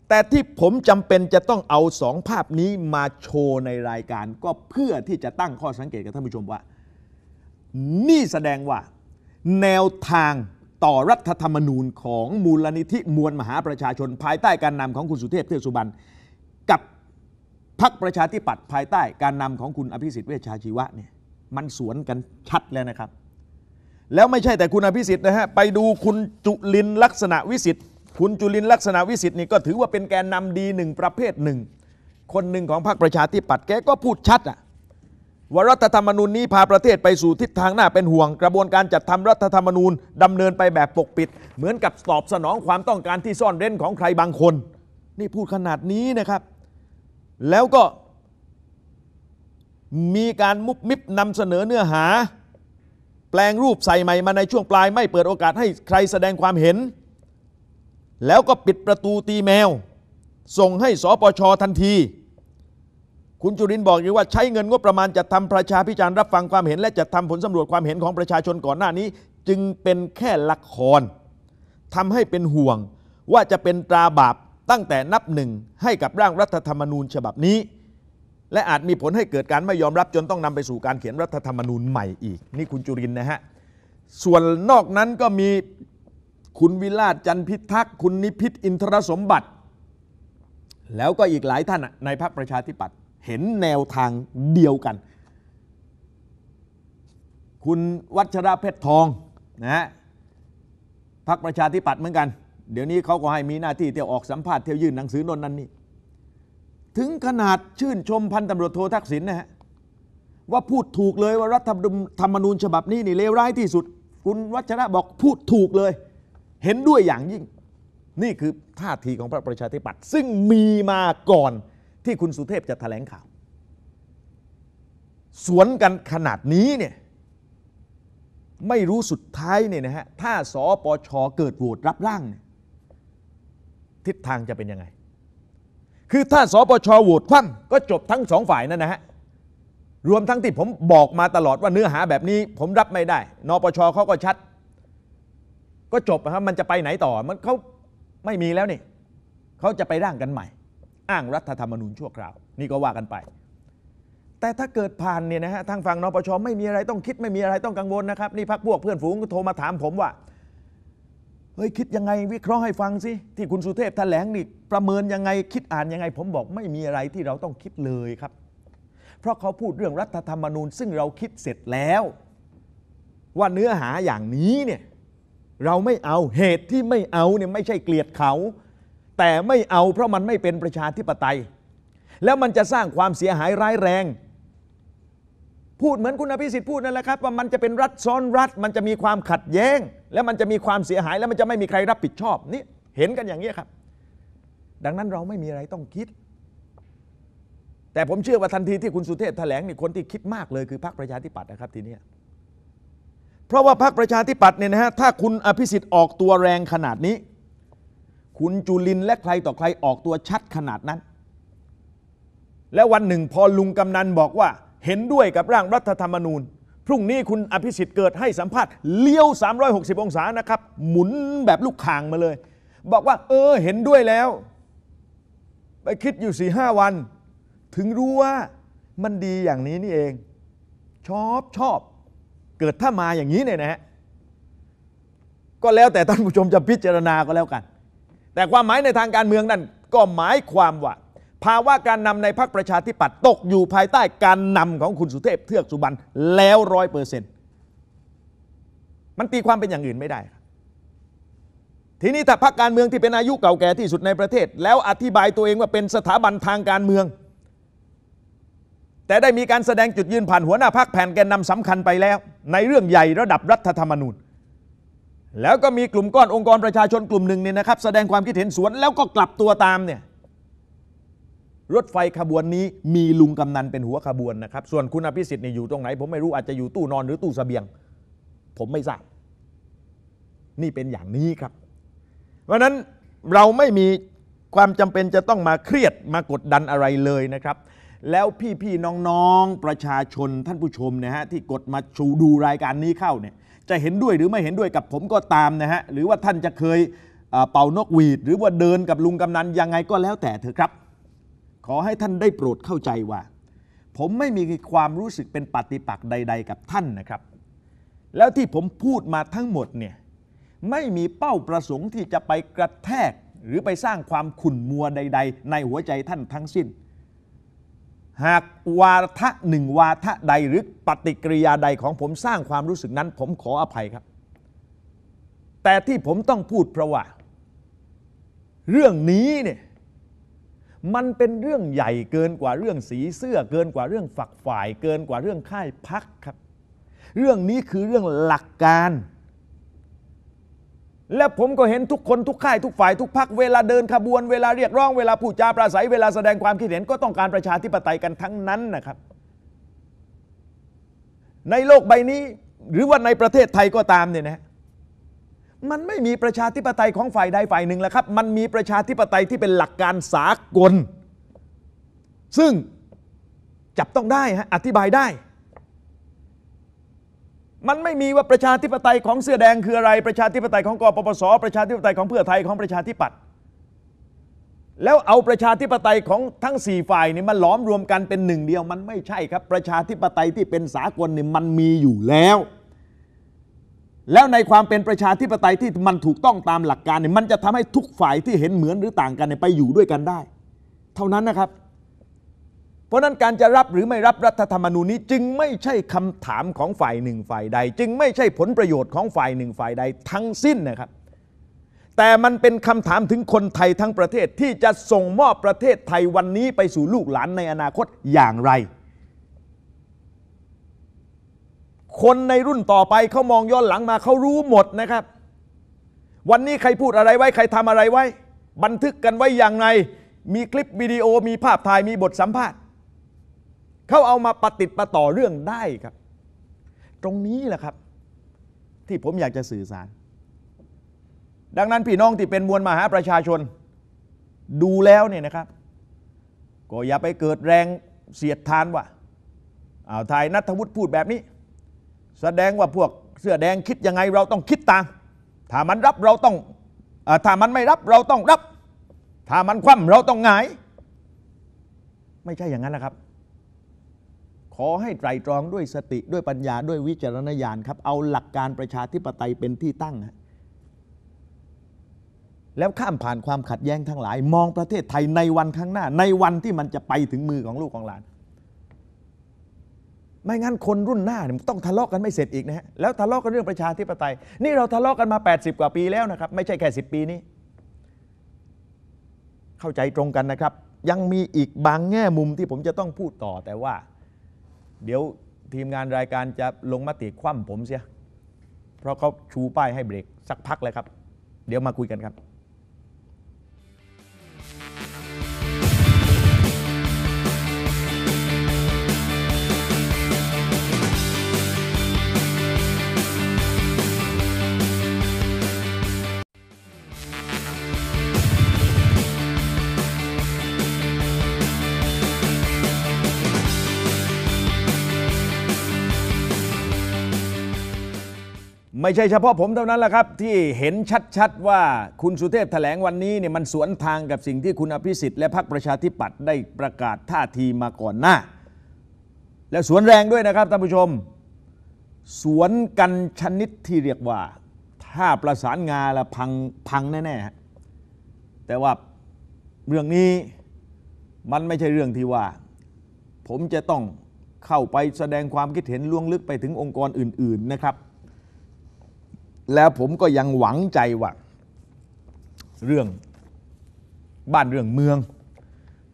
แต่ที่ผมจำเป็นจะต้องเอาสองภาพนี้มาโชว์ในรายการ ก็เพื่อที่จะตั้งข้อสังเกตกับท่านผู้ชมว่า นี่แสดงว่า แนวทางต่อรัฐธรรมนูญของมูลนิธิมวลมหาประชาชน ภายใต้การนำของคุณสุเทพเทือสุบรรณกับพรรคประชาธิปัตย์ภายใต้การนำของคุณอภิสิทธิ์ เวชชาชีวะเนี่ย มันสวนกันชัดแล้วนะครับ แล้วไม่ใช่แต่คุณอภิสิทธิ์นะฮะไปดูคุณจุลินลักษณะวิสิทธิ์ คุณจุลินลักษณะวิสิทธิ์นี่ก็ถือว่าเป็นแกนนำดีหนึ่งประเภทหนึ่ง คนหนึ่งของพรรคประชาธิปัตย์แกก็พูดชัดอะว่ารัฐธรรมนูญนี้พาประเทศไปสู่ทิศทางหน้าเป็นห่วง กระบวนการจัดทำรัฐธรรมนูญ ดำเนินไปแบบปกปิด เหมือนกับตอบสนองความต้องการที่ซ่อนเร้นของใครบางคน นี่พูดขนาดนี้นะครับแล้วก็มีการมุบมิบนำเสนอเนื้อหา แปลงรูปใส่ใหม่มาในช่วงปลายไม่เปิดโอกาสให้ใครแสดงความเห็น แล้วก็ปิดประตูตีแมว ส่งให้สปชทันที คุณจุรินบอกอยู่ว่าใช้เงินงบประมาณจัดทำประชาพิจารณ์รับฟังความเห็น และจัดทำผลสำรวจความเห็นของประชาชนก่อนหน้านี้ จึงเป็นแค่ละครทำให้เป็นห่วง ว่าจะเป็นตราบาปตั้งแต่นับหนึ่งให้กับร่างรัฐธรรมนูญฉบับนี้ และอาจมีผลให้เกิดการไม่ยอมรับจนต้องนำไปสู่การเขียนรัฐธรรมนูญใหม่อีก นี่คุณจุรินนะฮะ ส่วนนอกนั้นก็มีคุณวิลาศจันพิทักษ์คุณนิพิษอินทรสมบัติ แล้วก็อีกหลายท่านในพรรคประชาธิปัตย์เห็นแนวทางเดียวกัน คุณวัชระเพชรทองนะฮะพรรคประชาธิปัตย์เหมือนกันเดี๋ยวนี้เขาก็ให้มีหน้าที่เที่ยวออกสัมภาษณ์เที่ยวยื่นหนังสือนนนั้นนี่ถึงขนาดชื่นชมพันตำรวจโททักษิณนนะฮะ ว่าพูดถูกเลยว่ารัฐธรรมนูญฉบับนี้นี่เลวร้ายที่สุด คุณวัชระบอกพูดถูกเลย เห็นด้วยอย่างยิ่ง นี่คือท่าทีของพระประชาธิปัตย์ซึ่งมีมาก่อนที่คุณสุเทพจะแถลงข่าวสวนกันขนาดนี้เนี่ยไม่รู้สุดท้ายเนี่ยนะฮะถ้าสปชเกิดโหวตรับร่างเนี่ยทิศทางจะเป็นยังไง คือถ้า สปช โหวตคว่ำก็จบทั้งสองฝ่ายนั่นนะฮะ รวมทั้งที่ผมบอกมาตลอดว่าเนื้อหาแบบนี้ผมรับไม่ได้ นปชเขาก็ชัด ก็จบนะครับ มันจะไปไหนต่อ มันเขาไม่มีแล้วนี่ เขาจะไปร่างกันใหม่ อ้างรัฐธรรมนูญชั่วคราว นี่ก็ว่ากันไป แต่ถ้าเกิดผ่านเนี่ยนะฮะ ทางฝั่งนปชไม่มีอะไรต้องคิดไม่มีอะไรต้องกังวลนะครับ นี่พักพวกเพื่อนฝูงโทรมาถามผมว่าเฮ้ยคิดยังไงวิเคราะห์ให้ฟังสิที่คุณสุเทพแถลงนี่ประเมินยังไงคิดอ่านยังไงผมบอกไม่มีอะไรที่เราต้องคิดเลยครับ เพราะเขาพูดเรื่องรัฐธรรมนูญซึ่งเราคิดเสร็จแล้ว ว่าเนื้อหาอย่างนี้เนี่ยเราไม่เอาเหตุที่ไม่เอาเนี่ยไม่ใช่เกลียดเขา แต่ไม่เอาเพราะมันไม่เป็นประชาธิปไตย แล้วมันจะสร้างความเสียหายร้ายแรงพูดเหมือนคุณอภิสิทธิ์พูดนั่นแหละครับ ว่ามันจะเป็นรัฐซ้อนรัฐมันจะมีความขัดแย้ง แล้วมันจะมีความเสียหาย แล้วมันจะไม่มีใครรับผิดชอบนี่เห็นกันอย่างนี้ครับ ดังนั้นเราไม่มีอะไรต้องคิด แต่ผมเชื่อว่าทันทีที่คุณสุเทพแถลงนี่คนที่คิดมากเลยคือพรรคประชาธิปัตย์นะครับทีนี้เพราะว่าพรรคประชาธิปัตย์เนี่ยนะฮะถ้าคุณอภิสิทธิ์ออกตัวแรงขนาดนี้ คุณจุลินและใครต่อใครออกตัวชัดขนาดนั้น และวันหนึ่งพอลุงกำนันบอกว่าเห็นด้วยกับร่างรัฐธรรมนูญพรุ่งนี้คุณอภิสิทธิ์เกิดให้สัมภาษณ์ เลี้ยว 360 องศานะครับ หมุนแบบลูกข่างมาเลย บอกว่า เออเห็นด้วยแล้ว ไปคิดอยู่สี่ห้าวัน ถึงรู้ว่ามันดีอย่างนี้นี่เอง ชอบชอบ เกิดถ้ามาอย่างนี้เนี่ยนะฮะ ก็แล้วแต่ท่านผู้ชมจะพิจารณาก็แล้วกัน แต่ความหมายในทางการเมืองนั่นก็หมายความว่าภาวะการนำในพรรคประชาธิปัตย์ตกอยู่ภายใต้การนำของคุณสุเทพ เทือกสุบรรณแล้วร้อยเปอร์เซ็นต์มันตีความเป็นอย่างอื่นไม่ได้ ทีนี้ถ้าพรรคการเมืองที่เป็นอายุเก่าแก่ที่สุดในประเทศ แล้วอธิบายตัวเองว่าเป็นสถาบันทางการเมือง แต่ได้มีการแสดงจุดยืนผ่านหัวหน้าพรรคแผ่นแกนนำสำคัญไปแล้ว ในเรื่องใหญ่ระดับรัฐธรรมนูญแล้วก็มีกลุ่มก้อนองค์กรประชาชนกลุ่มหนึ่งเนี่ยนะครับ แสดงความคิดเห็นสวนแล้วก็กลับตัวตามเนี่ยรถไฟขบวนนี้มีลุงกำนันเป็นหัวขบวนนะครับ ส่วนคุณอภิสิทธิ์เนี่ยอยู่ตรงไหนผมไม่รู้อาจจะอยู่ตู้นอนหรือตู้สเสบียง ผมไม่ทราบนี่เป็นอย่างนี้ครับ เพราะนั้นเราไม่มีความจำเป็นจะต้องมาเครียดมากดดันอะไรเลยนะครับ แล้วพี่ๆน้องๆ ประชาชนท่านผู้ชมนะฮะที่กดมาชูดูรายการนี้เข้าเนี่ยจะเห็นด้วยหรือไม่เห็นด้วยกับผมก็ตามนะฮะหรือว่าท่านจะเคยเป่านกหวีด หรือว่าเดินกับลุงกำนันยังไงก็แล้วแต่เถอะครับขอให้ท่านได้โปรดเข้าใจว่า ผมไม่มีความรู้สึกเป็นปฏิปักษ์ใด ๆ กับท่านนะครับ แล้วที่ผมพูดมาทั้งหมดเนี่ยไม่มีเป้าประสงค์ ที่จะไปกระแทก หรือไปสร้างความขุ่นมัวใด ๆ ในหัวใจท่านทั้งสิ้น หากวาทะหนึ่งวาทะใดหรือปฏิกิริยาใดของผมสร้างความรู้สึกนั้นผมขออภัยครับ แต่ที่ผมต้องพูดเพราะว่าเรื่องนี้เนี่ยมันเป็นเรื่องใหญ่เกินกว่าเรื่องสีเสื้อเกินกว่าเรื่องฝักฝ่าย เกินกว่าเรื่องค่ายพักครับ เรื่องนี้คือเรื่องหลักการ และผมก็เห็นทุกคนทุกค่ายทุกฝ่ายทุกพัก เวลาเดินขบวนเวลาเรียกร้อง เวลาพูดจาปราศัยเวลาแสดงความคิดเห็นก็ต้องการประชาธิปไตยกันทั้งนั้นนะครับ ในโลกใบนี้หรือว่าในประเทศไทยก็ตามเนี่ยนะมันไม่มีประชาธิปไตยของฝ่ายใดฝ่ายหนึ่งแล้วครับ มันมีประชาธิปไตยที่เป็นหลักการสากล ซึ่งจับต้องได้ฮะ อธิบายได้ มันไม่มีว่าประชาธิปไตยของเสื้อแดงคืออะไร ประชาธิปไตยของกปปส ประชาธิปไตยของเพื่อไทย ของประชาธิปัตย์ แล้วเอาประชาธิปไตยของทั้ง 4 ฝ่ายนี่มันหลอมรวมกันเป็นหนึ่งเดียว มันไม่ใช่ครับ ประชาธิปไตยที่เป็นสากลนี่มันมีอยู่แล้วแล้วในความเป็นประชาธิปไตยที่มันถูกต้องตามหลักการเนี่ยมันจะทำให้ทุกฝ่ายที่เห็นเหมือนหรือต่างกันเนี่ยไปอยู่ด้วยกันได้ เท่านั้นนะครับ เพราะนั้นการจะรับหรือไม่รับรัฐธรรมนูญนี้ จึงไม่ใช่คำถามของฝ่ายหนึ่งฝ่ายใด จึงไม่ใช่ผลประโยชน์ของฝ่ายหนึ่งฝ่ายใดทั้งสิ้นนะครับ แต่มันเป็นคำถามถึงคนไทยทั้งประเทศที่จะส่งมอบประเทศไทยวันนี้ไปสู่ลูกหลานในอนาคตอย่างไรคนในรุ่นต่อไปเขามองย้อนหลังมาเขารู้หมดนะครับ วันนี้ใครพูดอะไรไว้ ใครทำอะไรไว้ บันทึกกันไว้ อย่างไรมีคลิปวิดีโอมีภาพถ่ายมีบทสัมภาษณ์ เขาเอามาปฏิติดประต่อเรื่องได้ครับ ตรงนี้แหละครับที่ผมอยากจะสื่อสาร ดังนั้นพี่น้องที่เป็นมวลมหาประชาชนดูแล้วเนี่ยนะครับ ก็อย่าไปเกิดแรงเสียดทานว่าอ้าวทยนัทวุฒิพูดแบบนี้แสดงว่าพวกเสื้อแดงคิดยังไงเราต้องคิดตามถ้ามันรับเราต้องถ้ามันไม่รับเราต้องรับ ถ้ามันคว่ำเราต้องหงาย ไม่ใช่อย่างนั้นนะครับ ขอให้ไตรตรองด้วยสติด้วยปัญญาด้วยวิจารณญาณครับ เอาหลักการประชาธิปไตยเป็นที่ตั้ง แล้วข้ามผ่านความขัดแย้งทั้งหลาย มองประเทศไทยในวันข้างหน้า ในวันที่มันจะไปถึงมือของลูกของหลานไม่งั้นคนรุ่นหน้าเนี่ยต้องทะเลาะกกันไม่เสร็จอีกนะฮะแล้วทะเลาะกกันเรื่องประชาธิปไตย นี่เราทะเลาะกกันมา 80 กว่าปีแล้วนะครับ ไม่ใช่แค่ 10 ปีนี้ เข้าใจตรงกันนะครับ ยังมีอีกบางแง่มุมที่ผมจะต้องพูดต่อแต่ว่า เดี๋ยวทีมงานรายการจะลงมติคว่ำผมเสียเพราะเขาชูป้ายให้เบรก สักพักเลยครับ เดี๋ยวมาคุยกันครับไม่ใช่เฉพาะผมเท่านั้นแหละครับ ที่เห็นชัดๆว่าคุณสุเทพแถลงวันนี้เนี่ยมันสวนทางกับสิ่งที่คุณอภิสิทธิ์และพรรคประชาธิปัตย์ได้ประกาศท่าทีมาก่อนหน้า และสวนแรงด้วยนะครับท่านผู้ชม สวนกันชนิดที่เรียกว่าถ้าประสานงานละพังพังแน่ๆ แต่ว่าเรื่องนี้มันไม่ใช่เรื่องที่ว่าผมจะต้องเข้าไปแสดงความคิดเห็นล่วงลึกไปถึงองค์กรอื่น ๆนะครับแล้วผมก็ยังหวังใจว่า เรื่องบ้านเรื่องเมือง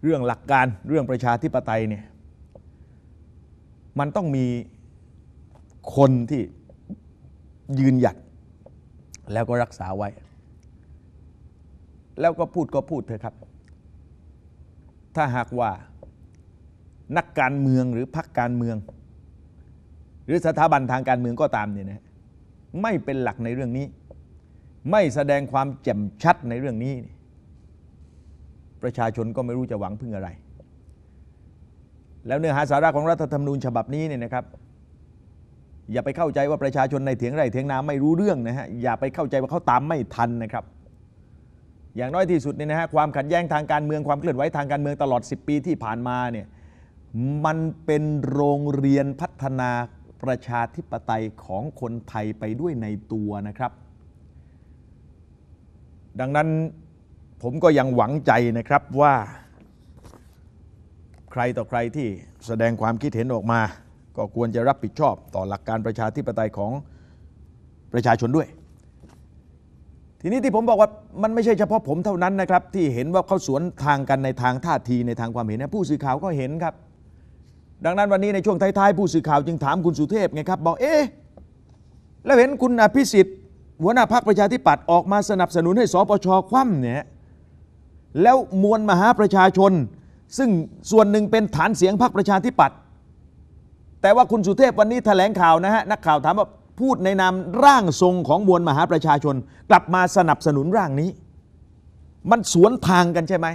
เรื่องหลักการ เรื่องประชาธิปไตยเนี่ยมันต้องมีคนที่ยืนหยัดแล้วก็รักษาไว้ แล้วก็พูดก็พูดเถอะครับ ถ้าหากว่านักการเมืองหรือพรรคการเมือง หรือสถาบันทางการเมืองก็ตามเนี่ยนะไม่เป็นหลักในเรื่องนี้ ไม่แสดงความแจ่มชัดในเรื่องนี้ ประชาชนก็ไม่รู้จะหวังพึ่งอะไร แล้วเนื้อหาสาระของรัฐธรรมนูญฉบับนี้เนี่ยนะครับ อย่าไปเข้าใจว่าประชาชนในเถียงไร่เถียงนาไม่รู้เรื่องนะฮะอย่าไปเข้าใจว่าเขาตามไม่ทันนะครับ อย่างน้อยที่สุดเนี่ยนะฮะความขัดแย้งทางการเมืองความเคลื่อนไหวทางการเมืองตลอด 10 ปีที่ผ่านมาเนี่ยมันเป็นโรงเรียนพัฒนาประชาธิปไตยของคนไทยไปด้วยในตัวนะครับ ดังนั้นผมก็ยังหวังใจนะครับว่าใครต่อใครที่แสดงความคิดเห็นออกมา ก็ควรจะรับผิดชอบต่อหลักการประชาธิปไตยของประชาชนด้วย ทีนี้ที่ผมบอกว่ามันไม่ใช่เฉพาะผมเท่านั้นนะครับ ที่เห็นว่าเขาสวนทางกันในทางท่าทีในทางความเห็นนะผู้สื่อข่าวก็เห็นครับดังนั้น วันนี้ ในช่วงท้ายๆผู้สื่อข่าวจึงถามคุณสุเทพไงครับ บอกเอ๊ะ แล้วเห็นคุณอภิสิทธิ์ หัวหน้าพรรคประชาธิปัตย์ออกมาสนับสนุนให้สปชคว่ำเนี่ย แล้วมวลมหาประชาชน ซึ่งส่วนหนึ่งเป็นฐานเสียงพรรคประชาธิปัตย์แต่ว่าคุณสุเทพวันนี้แถลงข่าวนะฮะนักข่าวถามว่าพูดในนามร่างทรงของมวลมหาประชาชน กลับมาสนับสนุนร่างนี้ มันสวนทางกันใช่ไหม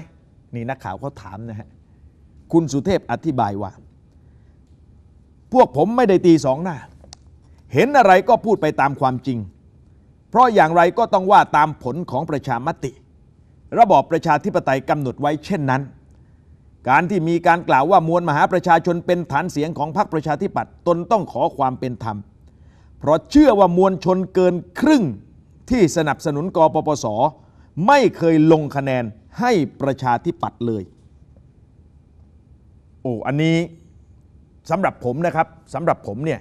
นี่นักข่าวเขาถามนะฮะคุณสุเทพอธิบายว่าพวกผมไม่ได้ตีสองหน้า เห็นอะไรก็พูดไปตามความจริง เพราะอย่างไรก็ต้องว่าตามผลของประชามติ ระบอบประชาธิปไตยกำหนดไว้เช่นนั้น การที่มีการกล่าวว่า มวลมหาประชาชนเป็นฐานเสียงของพรรคประชาธิปัตย์ตนต้องขอความเป็นธรรม เพราะเชื่อว่ามวลชนเกินครึ่งที่สนับสนุนกปปส ไม่เคยลงคะแนนให้ประชาธิปัตย์เลย โอ้ อันนี้สำหรับผมนะครับสำหรับผมเนี่ย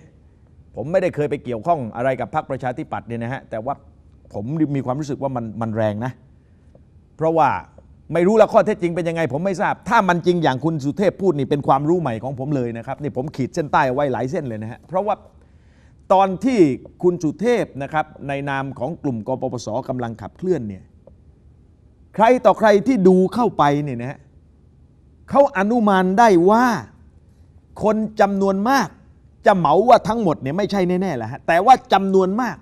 ผมไม่ได้เคยไปเกี่ยวข้องอะไรกับพรรคประชาธิปัตย์เนี่ยนะฮะแต่ว่าผมมีความรู้สึกว่ามันมันแรงนะ เพราะว่าไม่รู้ละข้อเท็จจริงเป็นยังไง ผมไม่ทราบ ถ้ามันจริงอย่างคุณสุเทพพูดนี่เป็นความรู้ใหม่ของผมเลยนะครับนี่ผมขีดเส้นใต้ไว้หลายเส้นเลยนะฮะเพราะว่าตอนที่คุณสุเทพนะครับในนามของกลุ่มกปปสกำลังขับเคลื่อนเนี่ยใครต่อใครที่ดูเข้าไปเนี่ยนะฮะเขาอนุมานได้ว่าคนจำนวนมากจะเหมาว่าทั้งหมดเนี่ยไม่ใช่แน่ๆแหละฮะแต่ว่าจำนวนมาก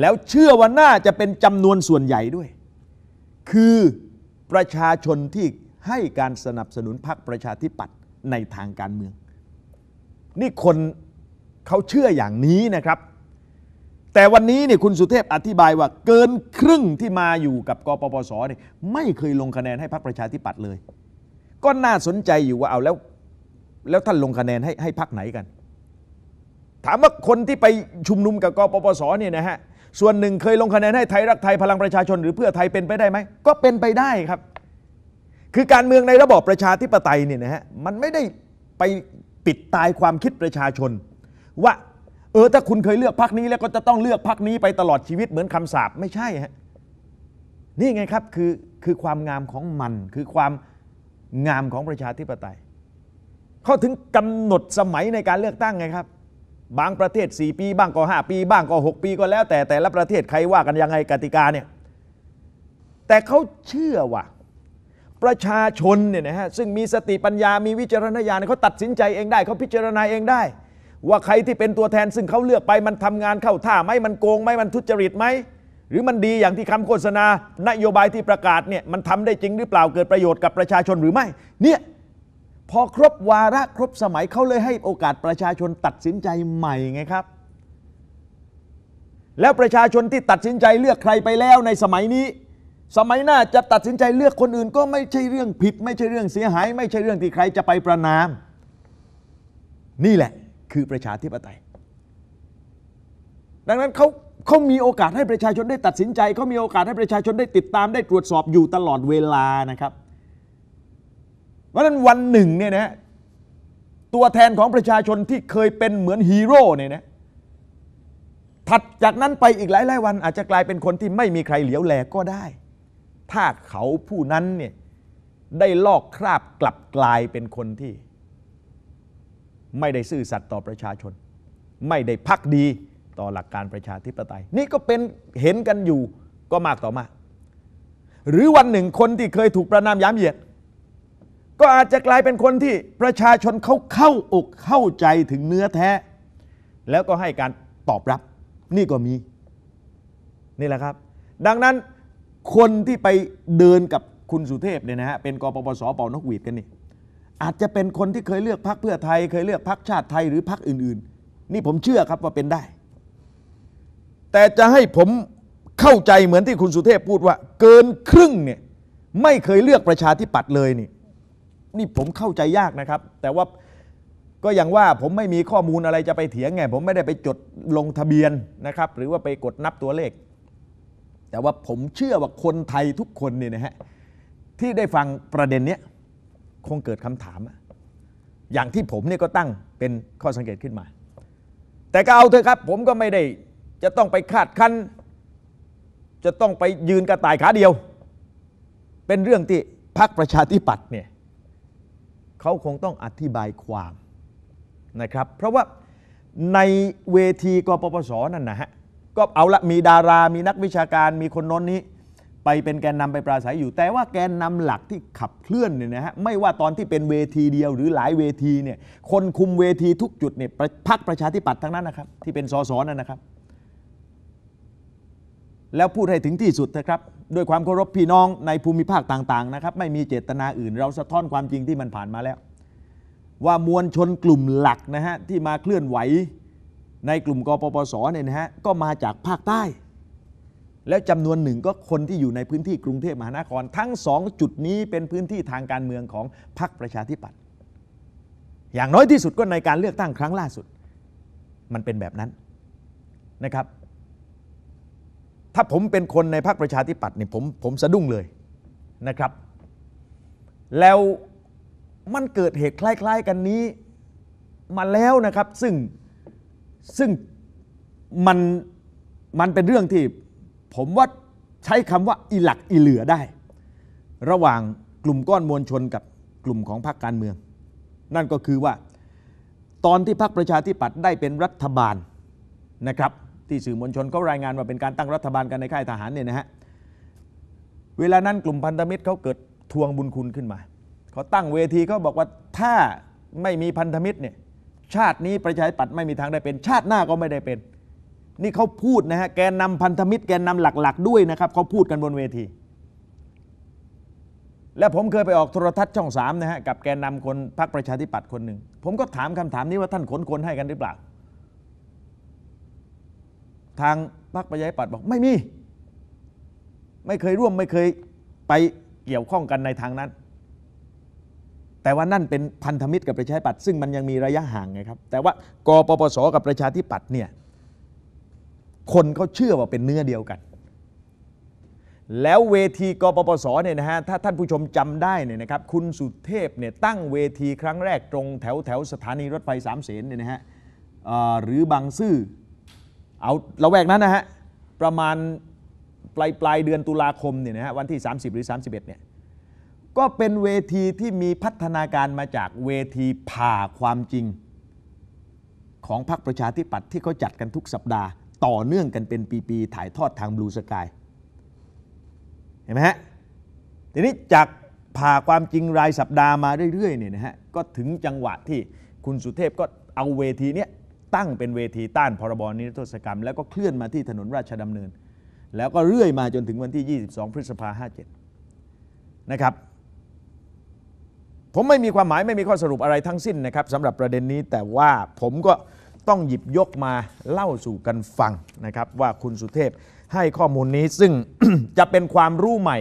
แล้วเชื่อว่าน่าจะเป็นจำนวนส่วนใหญ่ด้วย คือประชาชนที่ให้การสนับสนุนพรรคประชาธิปัตย์ในทางการเมือง นี่คนเขาเชื่ออย่างนี้นะครับ แต่วันนี้เนี่ยคุณสุเทพอธิบายว่าเกินครึ่งที่มาอยู่กับกปปสเนี่ยไม่เคยลงคะแนนให้พรรคประชาธิปัตย์เลย ก็น่าสนใจอยู่ว่าเอาแล้วแล้วท่านลงคะแนนให้ให้พักไหนกัน ถามว่าคนที่ไปชุมนุมกับกปปสเนี่ยนะฮะส่วนหนึ่งเคยลงคะแนนให้ไทยรักไทยพลังประชาชน หรือเพื่อไทยเป็นไปได้ไหมก็เป็นไปได้ครับ คือการเมืองในระบอบประชาธิปไตยเนี่ยนะฮะมันไม่ได้ไปปิดตายความคิดประชาชน ว่า เออถ้าคุณเคยเลือกพักนี้แล้วก็จะต้องเลือกพักนี้ไปตลอดชีวิตเหมือนคำสาปไม่ใช่ฮะนี่ไงครับคือคือความงามของมัน คือความงามของประชาธิปไตยเขาถึงกำหนดสมัยในการเลือกตั้งไงครับ บางประเทศ 4ปีบ้างก็5ปีบ้างก็6ปีก็แล้ว แต่แต่ละประเทศใครว่ากันยังไงกติกาเนี่ย แต่เขาเชื่อว่าประชาชนเนี่ยนะฮะซึ่งมีสติปัญญา มีวิจารณญาณเขาตัดสินใจเองได้เขาพิจารณาเองได้ ว่าใครที่เป็นตัวแทนซึ่งเขาเลือกไปมันทำงานเข้าท่าไหมมันโกงไหมมันทุจริตไหมหรือมันดีอย่างที่คำโฆษณา นโยบายที่ประกาศเนี่ยมันทำได้จริงหรือเปล่าเกิดประโยชน์กับประชาชนหรือไม่เนี่ยพอครบวาระครบสมัยเขาเลยให้โอกาสประชาชนตัดสินใจใหม่ไงครับ แล้วประชาชนที่ตัดสินใจเลือกใครไปแล้วในสมัยนี้ สมัยหน้าจะตัดสินใจเลือกคนอื่นก็ไม่ใช่เรื่องผิด ไม่ใช่เรื่องเสียหาย ไม่ใช่เรื่องที่ใครจะไปประนามนี่แหละคือประชาธิปไตย ดังนั้นเขาเขามีโอกาสให้ประชาชนได้ตัดสินใจเขามีโอกาสให้ประชาชนได้ติดตามได้ตรวจสอบอยู่ตลอดเวลานะครับพราะนั้นวันหนึ่งเนี่ยนะตัวแทนของประชาชนที่เคยเป็นเหมือนฮีโร่เนี่ยนะถัดจากนั้นไปอีกหลายหลายวัน อาจจะกลายเป็นคนที่ไม่มีใครเหลียวแล ก็ได้ถ้าเขาผู้นั้นเนี่ยได้ลอกคราบกลับกลายเป็นคนที่ ไม่ได้ซื่อสัตย์ต่อประชาชน ไม่ได้พักดีต่อหลักการประชาธิปไตยนี่ก็เป็นเห็นกันอยู่ก็มากต่อมา หรือวันหนึ่งคนที่เคยถูกประนามย้ำเหยียดก็อาจจะกลายเป็นคนที่ประชาชนเขาเข้าอกเข้าใจถึงเนื้อแท้ แล้วก็ให้การตอบรับนี่ก็มีนี่แหละครับ ดังนั้นคนที่ไปเดินกับคุณสุเทพเนี่ยนะฮะเป็นกปปสเป่านกหวีดกันนี่อาจจะเป็นคนที่เคยเลือกพักเพื่อไทย เคยเลือกพักชาติไทยหรือพักอื่น ๆ นี่ผมเชื่อครับว่าเป็นได้ แต่จะให้ผมเข้าใจเหมือนที่คุณสุเทพพูดว่าเกินครึ่งเนี่ยไม่เคยเลือกประชาธิปัตย์เลยนี่นี่ ผมเข้าใจยากนะครับ แต่ว่าก็ยังว่าผมไม่มีข้อมูลอะไรจะไปเถียงไง ผมไม่ได้ไปจดลงทะเบียนนะครับหรือว่าไปกดนับตัวเลข แต่ว่าผมเชื่อว่าคนไทยทุกคนเนี่ยนะฮะที่ได้ฟังประเด็นเนี้ยคงเกิดคำถาม อย่างที่ผมเนี่ยก็ตั้งเป็นข้อสังเกตขึ้นมา แต่ก็เอาเถอะครับ ผมก็ไม่ได้จะต้องไปคาดคั้น จะต้องไปยืนกระต่ายขาเดียว เป็นเรื่องที่พรรคประชาธิปัตย์เนี่ยเขาคงต้องอธิบายความนะครับ เพราะว่าในเวทีกปปสนั่นนะฮะ ก็เอาละมีดารา มีนักวิชาการ มีคนน้นนี้ ไปเป็นแกนนำไปปราศัยอยู่ แต่ว่าแกนนำหลักที่ขับเคลื่อนเนี่ยนะฮะ ไม่ว่าตอนที่เป็นเวทีเดียวหรือหลายเวทีเนี่ย คนคุมเวทีทุกจุดเนี่ยพักประชาธิปัตย์ทั้งนั้นนะครับ ที่เป็นสสนั่นนะครับแล้วพูดให้ถึงที่สุดนะครับด้วยความเคารพพี่น้องในภูมิภาคต่างๆ นะครับ ไม่มีเจตนาอื่น เราสะท้อนความจริงที่มันผ่านมาแล้ว ว่ามวลชนกลุ่มหลักนะฮะที่มาเคลื่อนไหวในกลุ่มกปปสเนี่ยนะฮะก็มาจากภาคใต้ แล้วจำนวนหนึ่งก็คนที่อยู่ในพื้นที่กรุงเทพมหานคร ทั้งสองจุดนี้เป็นพื้นที่ทางการเมืองของพรรคประชาธิปัตย์อย่างน้อยที่สุดก็ในการเลือกตั้งครั้งล่าสุด มันเป็นแบบนั้นนะครับถ้าผมเป็นคนในพรรคประชาธิปัตย์นี่ผมผมสะดุ้งเลยนะครับ แล้วมันเกิดเหตุคล้าย ๆ กันนี้มาแล้วนะครับ ซึ่งซึ่งมันมันเป็นเรื่องที่ผมว่าใช้คำว่าอิหลักอิเหลือได้ ระหว่างกลุ่มก้อนมวลชนกับกลุ่มของพรรคการเมือง นั่นก็คือว่า ตอนที่พรรคประชาธิปัตย์ได้เป็นรัฐบาลนะครับที่สื่อมวลชนเขารายงานว่าเป็นการตั้งรัฐบาลกันในค่ายทหารเนี่ยนะฮะ เวลานั้นกลุ่มพันธมิตรเขาเกิดทวงบุญคุณขึ้นมาเขาตั้งเวทีเขาบอกว่าถ้าไม่มีพันธมิตรเนี่ยชาตินี้ประชาธิปัตย์ไม่มีทางได้เป็น ชาติหน้าก็ไม่ได้เป็น นี่เขาพูดนะฮะแกนนาพันธมิตร แกนนาหลักๆ ด้วยนะครับเขาพูดกันบนเวที และผมเคยไปออกโทรทัศน์ช่องสามนะฮะกับแกนนาคนพรรคประชาธิปัตย์คนหนึ่งผมก็ถามคำถามนี้ว่าท่านขนคนให้กันหรือเปล่าทางพรรคประชาธิปัตย์บอกไม่มี ไม่เคยร่วมไม่เคยไปเกี่ยวข้องกันในทางนั้น แต่ว่านั่นเป็นพันธมิตรกับประชาธิปัตย์ซึ่งมันยังมีระยะห่างไงครับ แต่ว่ากปปสกับประชาธิปัตย์เนี่ยคนเขาเชื่อว่าเป็นเนื้อเดียวกัน แล้วเวทีกปปสเนี่ยนะฮะถ้าท่านผู้ชมจำได้เนี่ยนะครับคุณสุเทพเนี่ยตั้งเวทีครั้งแรกตรงแถวแถวสถานีรถไฟสามเสนเนี่ยนะฮะหรือบางซื่อเอาเราแวกนั้นนะฮะประมาณปลายปลายเดือนตุลาคมเนี่ยนะฮะวันที่ 30 หรือ 31เนี่ยก็เป็นเวทีที่มีพัฒนาการมาจากเวทีผ่าความจริง ของพรรคประชาธิปัตย์ที่เขาจัดกันทุกสัปดาห์ ต่อเนื่องกันเป็นปี ๆ ถ่ายทอดทางบลูสกายเห็นไหมฮะทีนี้จากผ่าความจริงรายสัปดาห์มาเรื่อยๆเนี่ยนะฮะก็ถึงจังหวะที่คุณสุเทพก็เอาเวทีเนี้ยตั้งเป็นเวทีต้านพรบนิรโทษกรรม แล้วก็เคลื่อนมาที่ถนนราชดำเนิน แล้วก็เรื่อยมาจนถึงวันที่ 22 พฤษภาคม 57 นะครับ ผมไม่มีความหมายไม่มีข้อสรุปอะไรทั้งสิ้นนะครับสำหรับประเด็นนี้แต่ว่าผมก็ต้องหยิบยกมาเล่าสู่กันฟังนะครับ ว่าคุณสุเทพให้ข้อมูลนี้ซึ่งจะเป็นความรู้ใหม่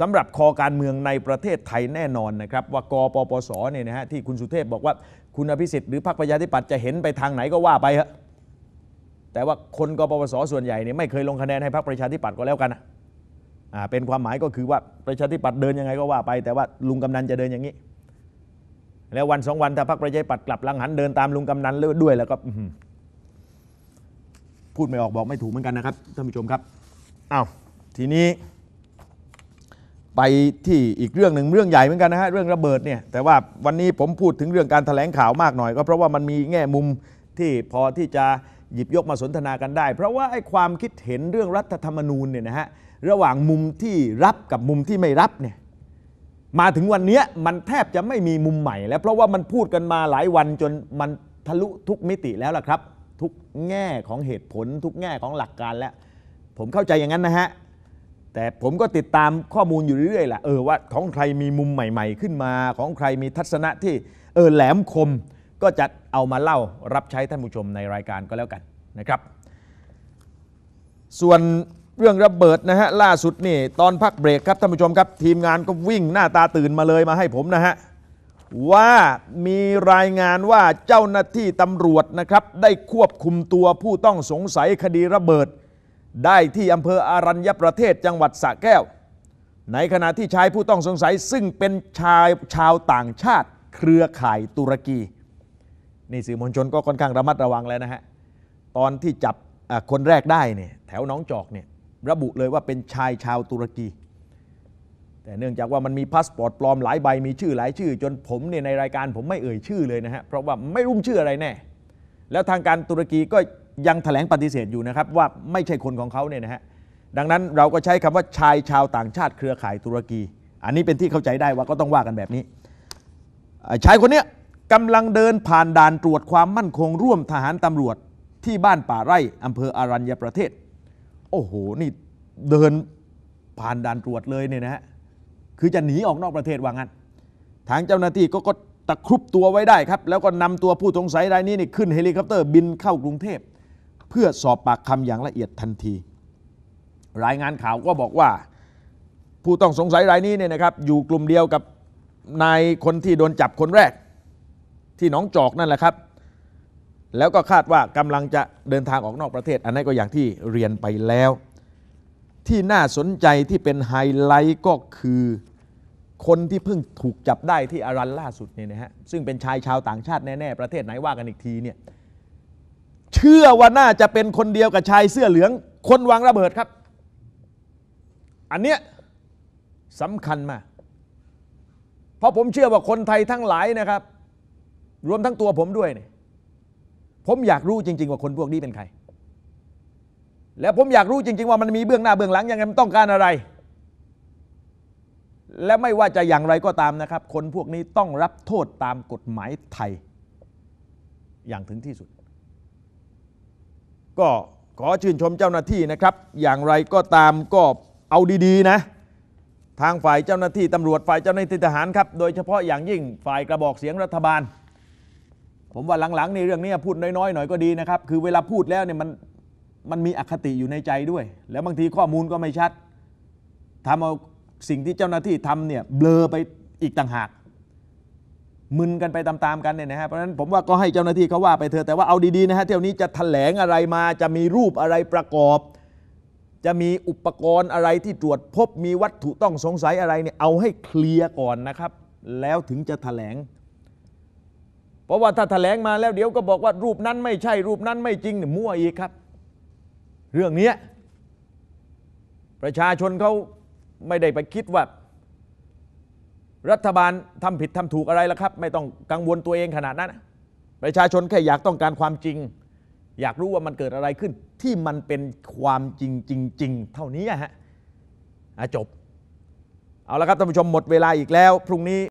สำหรับคอการเมืองในประเทศไทยแน่นอนนะครับว่ากปปสเนี่ยนะฮะที่คุณสุเทพบอกว่าคุณอภิสิทธิ์หรือพรรคประชาธิปัตย์จะเห็นไปทางไหนก็ว่าไปฮะ แต่ว่าคนกปปสส่วนใหญ่เนี่ยไม่เคยลงคะแนนให้พรรคประชาธิปัตย์ก็แล้วกันอ่า เป็นความหมายก็คือว่าประชาธิปัตย์เดินยังไงก็ว่าไป แต่ว่าลุงกำนันจะเดินอย่างนี้ แล้ววันสองวันถ้าพรรคประชาธิปัตย์กลับลังหันเดินตามลุงกำนันด้วย แล้วก็พูดไม่ออกบอกไม่ถูกเหมือนกันนะครับท่านผู้ชมครับอา้าวทีนี้ไปที่อีกเรื่องหนึ่งเรื่องใหญ่เหมือนกันนะฮะเรื่องระเบิดเนี่ยแต่ว่าวันนี้ผมพูดถึงเรื่องการถแถลงข่าวมากหน่อยก็เพราะว่ามันมีแง่มุมที่พอที่จะหยิบยกมาสนทนากันได้ เพราะว่าไอ้ความคิดเห็นเรื่องรัฐธรรมนูญเนี่ยนะฮะระหว่างมุมที่รับกับมุมที่ไม่รับเนี่ยมาถึงวันนี้มันแทบจะไม่มีมุมใหม่แล้ว เพราะว่ามันพูดกันมาหลายวันจนมันทะลุทุกมิติแล้วล่ะครับ ทุกแง่ของเหตุผลทุกแง่ของหลักการแล้ว ผมเข้าใจอย่างนั้นนะฮะแต่ผมก็ติดตามข้อมูลอยู่เรื่อยๆแหละเออว่า ของใครมีมุมใหม่ ๆ ขึ้นมา ของใครมีทัศนะที่ เออแหลมคมก็จะเอามาเล่ารับใช้ท่านผู้ชมในรายการก็แล้วกันนะครับ ส่วนเรื่องระเบิดนะฮะล่าสุดนี่ตอนพักเบรกครับท่านผู้ชมครับทีมงานก็วิ่งหน้าตาตื่นมาเลยมาให้ผมนะฮะว่ามีรายงานว่าเจ้าหน้าที่ตำรวจนะครับได้ควบคุมตัวผู้ต้องสงสัยคดีระเบิดได้ที่อำเภออารัญญประเทศจังหวัดสระแก้ว ในขณะที่ชายผู้ต้องสงสัยซึ่งเป็นชายชาวต่างชาติเครือข่ายตุรกีนี่สื่อมวลชนก็ค่อนข้างระมัดระวังแล้วนะฮะ ตอนที่จับคนแรกได้เนี่ยแถวน้องจอกเนี่ยระบุเลยว่าเป็นชายชาวตุรกี แต่เนื่องจากว่ามันมีพาสปอร์ตปลอมหลายใบมีชื่อหลายชื่อ จนผมเนี่ยในรายการผมไม่เอ่ยชื่อเลยนะฮะเพราะว่าไม่รู้ชื่ออะไรแน่แล้วทางการตุรกีก็ยังแถลงปฏิเสธอยู่นะครับว่าไม่ใช่คนของเขาเนี่ยนะฮะดังนั้นเราก็ใช้คำว่าชายชาวต่างชาติเครือข่ายตุรกี อันนี้เป็นที่เข้าใจได้ว่าก็ต้องว่ากันแบบนี้ชายคนนี้กำลังเดินผ่านด่านตรวจความมั่นคง ร่วมทหารตำรวจที่บ้านป่าไร่อำเภออารัญญประเทศ โอ้โหนี่เดินผ่านด่านตรวจเลยเนี่ยนะฮะคือจะหนีออกนอกประเทศว่างั้นทางเจ้าหน้าที่ก็ตะครุบตัวไว้ได้ครับแล้วก็นำตัวผู้สงสัยรายนี้นี่ ขึ้นเฮลิคอปเตอร์บินเข้ากรุงเทพเพื่อสอบปากคำอย่างละเอียดทันที รายงานข่าวก็บอกว่าผู้ต้องสงสัยรายนี้เนี่ยนะครับอยู่กลุ่มเดียวกับนายคนที่โดนจับคนแรกที่หนองจอกนั่นแหละครับ แล้วก็คาดว่ากำลังจะเดินทางออกนอกประเทศอันนี้ก็อย่างที่เรียนไปแล้ว ที่น่าสนใจที่เป็นไฮไลท์ก็คือคนที่เพิ่งถูกจับได้ที่อารันล่าสุดเนี่ยนะฮะซึ่งเป็นชายชาวต่างชาติแน่ๆประเทศไหนว่ากันอีกทีเนี่ยเชื่อว่าน่าจะเป็นคนเดียวกับชายเสื้อเหลือง คนวางระเบิดครับ อันเนี้ยสำคัญมาก เพราะผมเชื่อว่าคนไทยทั้งหลายนะครับ รวมทั้งตัวผมด้วยเนี่ยผมอยากรู้จริง ๆ ว่าคนพวกนี้เป็นใคร แล้วผมอยากรู้จริง ๆ ว่ามันมีเบื้องหน้าเบื้องหลัง ยังไงมันต้องการอะไร และไม่ว่าจะอย่างไรก็ตามนะครับ คนพวกนี้ต้องรับโทษตามกฎหมายไทยอย่างถึงที่สุดก็ขอชื่นชมเจ้าหน้าที่นะครับอย่างไรก็ตามก็เอาดีๆนะทางฝ่ายเจ้าหน้าที่ตำรวจฝ่ายเจ้าหน้าที่ทหารครับโดยเฉพาะอย่างยิ่งฝ่ายกระบอกเสียงรัฐบาล ผมว่าหลังๆในเรื่องนี้พูดน้อยๆหน่อยก็ดีนะครับคือเวลาพูดแล้วเนี่ยมันมันมีอคติอยู่ในใจด้วย แล้วบางทีข้อมูลก็ไม่ชัดทำเอาสิ่งที่เจ้าหน้าที่ทำเนี่ยเบลอไปอีกต่างหากมึนกันไปตาม ๆ กันเนี่ยนะฮะเพราะฉะนั้นผมว่าก็ให้เจ้าหน้าที่เขาว่าไปเถอะแต่ว่าเอาดีๆนะฮะเที่ยวนี้จะแถลงอะไรมา จะมีรูปอะไรประกอบ จะมีอุปกรณ์อะไรที่ตรวจพบ มีวัตถุต้องสงสัยอะไรเนี่ยเอาให้เคลียร์ก่อนนะครับ แล้วถึงจะแถลงเพราะว่าถ้าแถลงมาแล้ว เดี๋ยวก็บอกว่ารูปนั้นไม่ใช่รูปนั้นไม่จริงเนี่ยมั่วอีกครับ เรื่องนี้ประชาชนเขาไม่ได้ไปคิดว่ารัฐบาลทำผิดทำถูกอะไรแล้วครับ ไม่ต้องกังวลตัวเองขนาดนั้นประชาชนแค่อยากต้องการความจริง อยากรู้ว่ามันเกิดอะไรขึ้น ที่มันเป็นความจริงจริงๆเท่านี้ฮะจบ เอาละครับท่านผู้ชมหมดเวลาอีกแล้ว พรุ่งนี้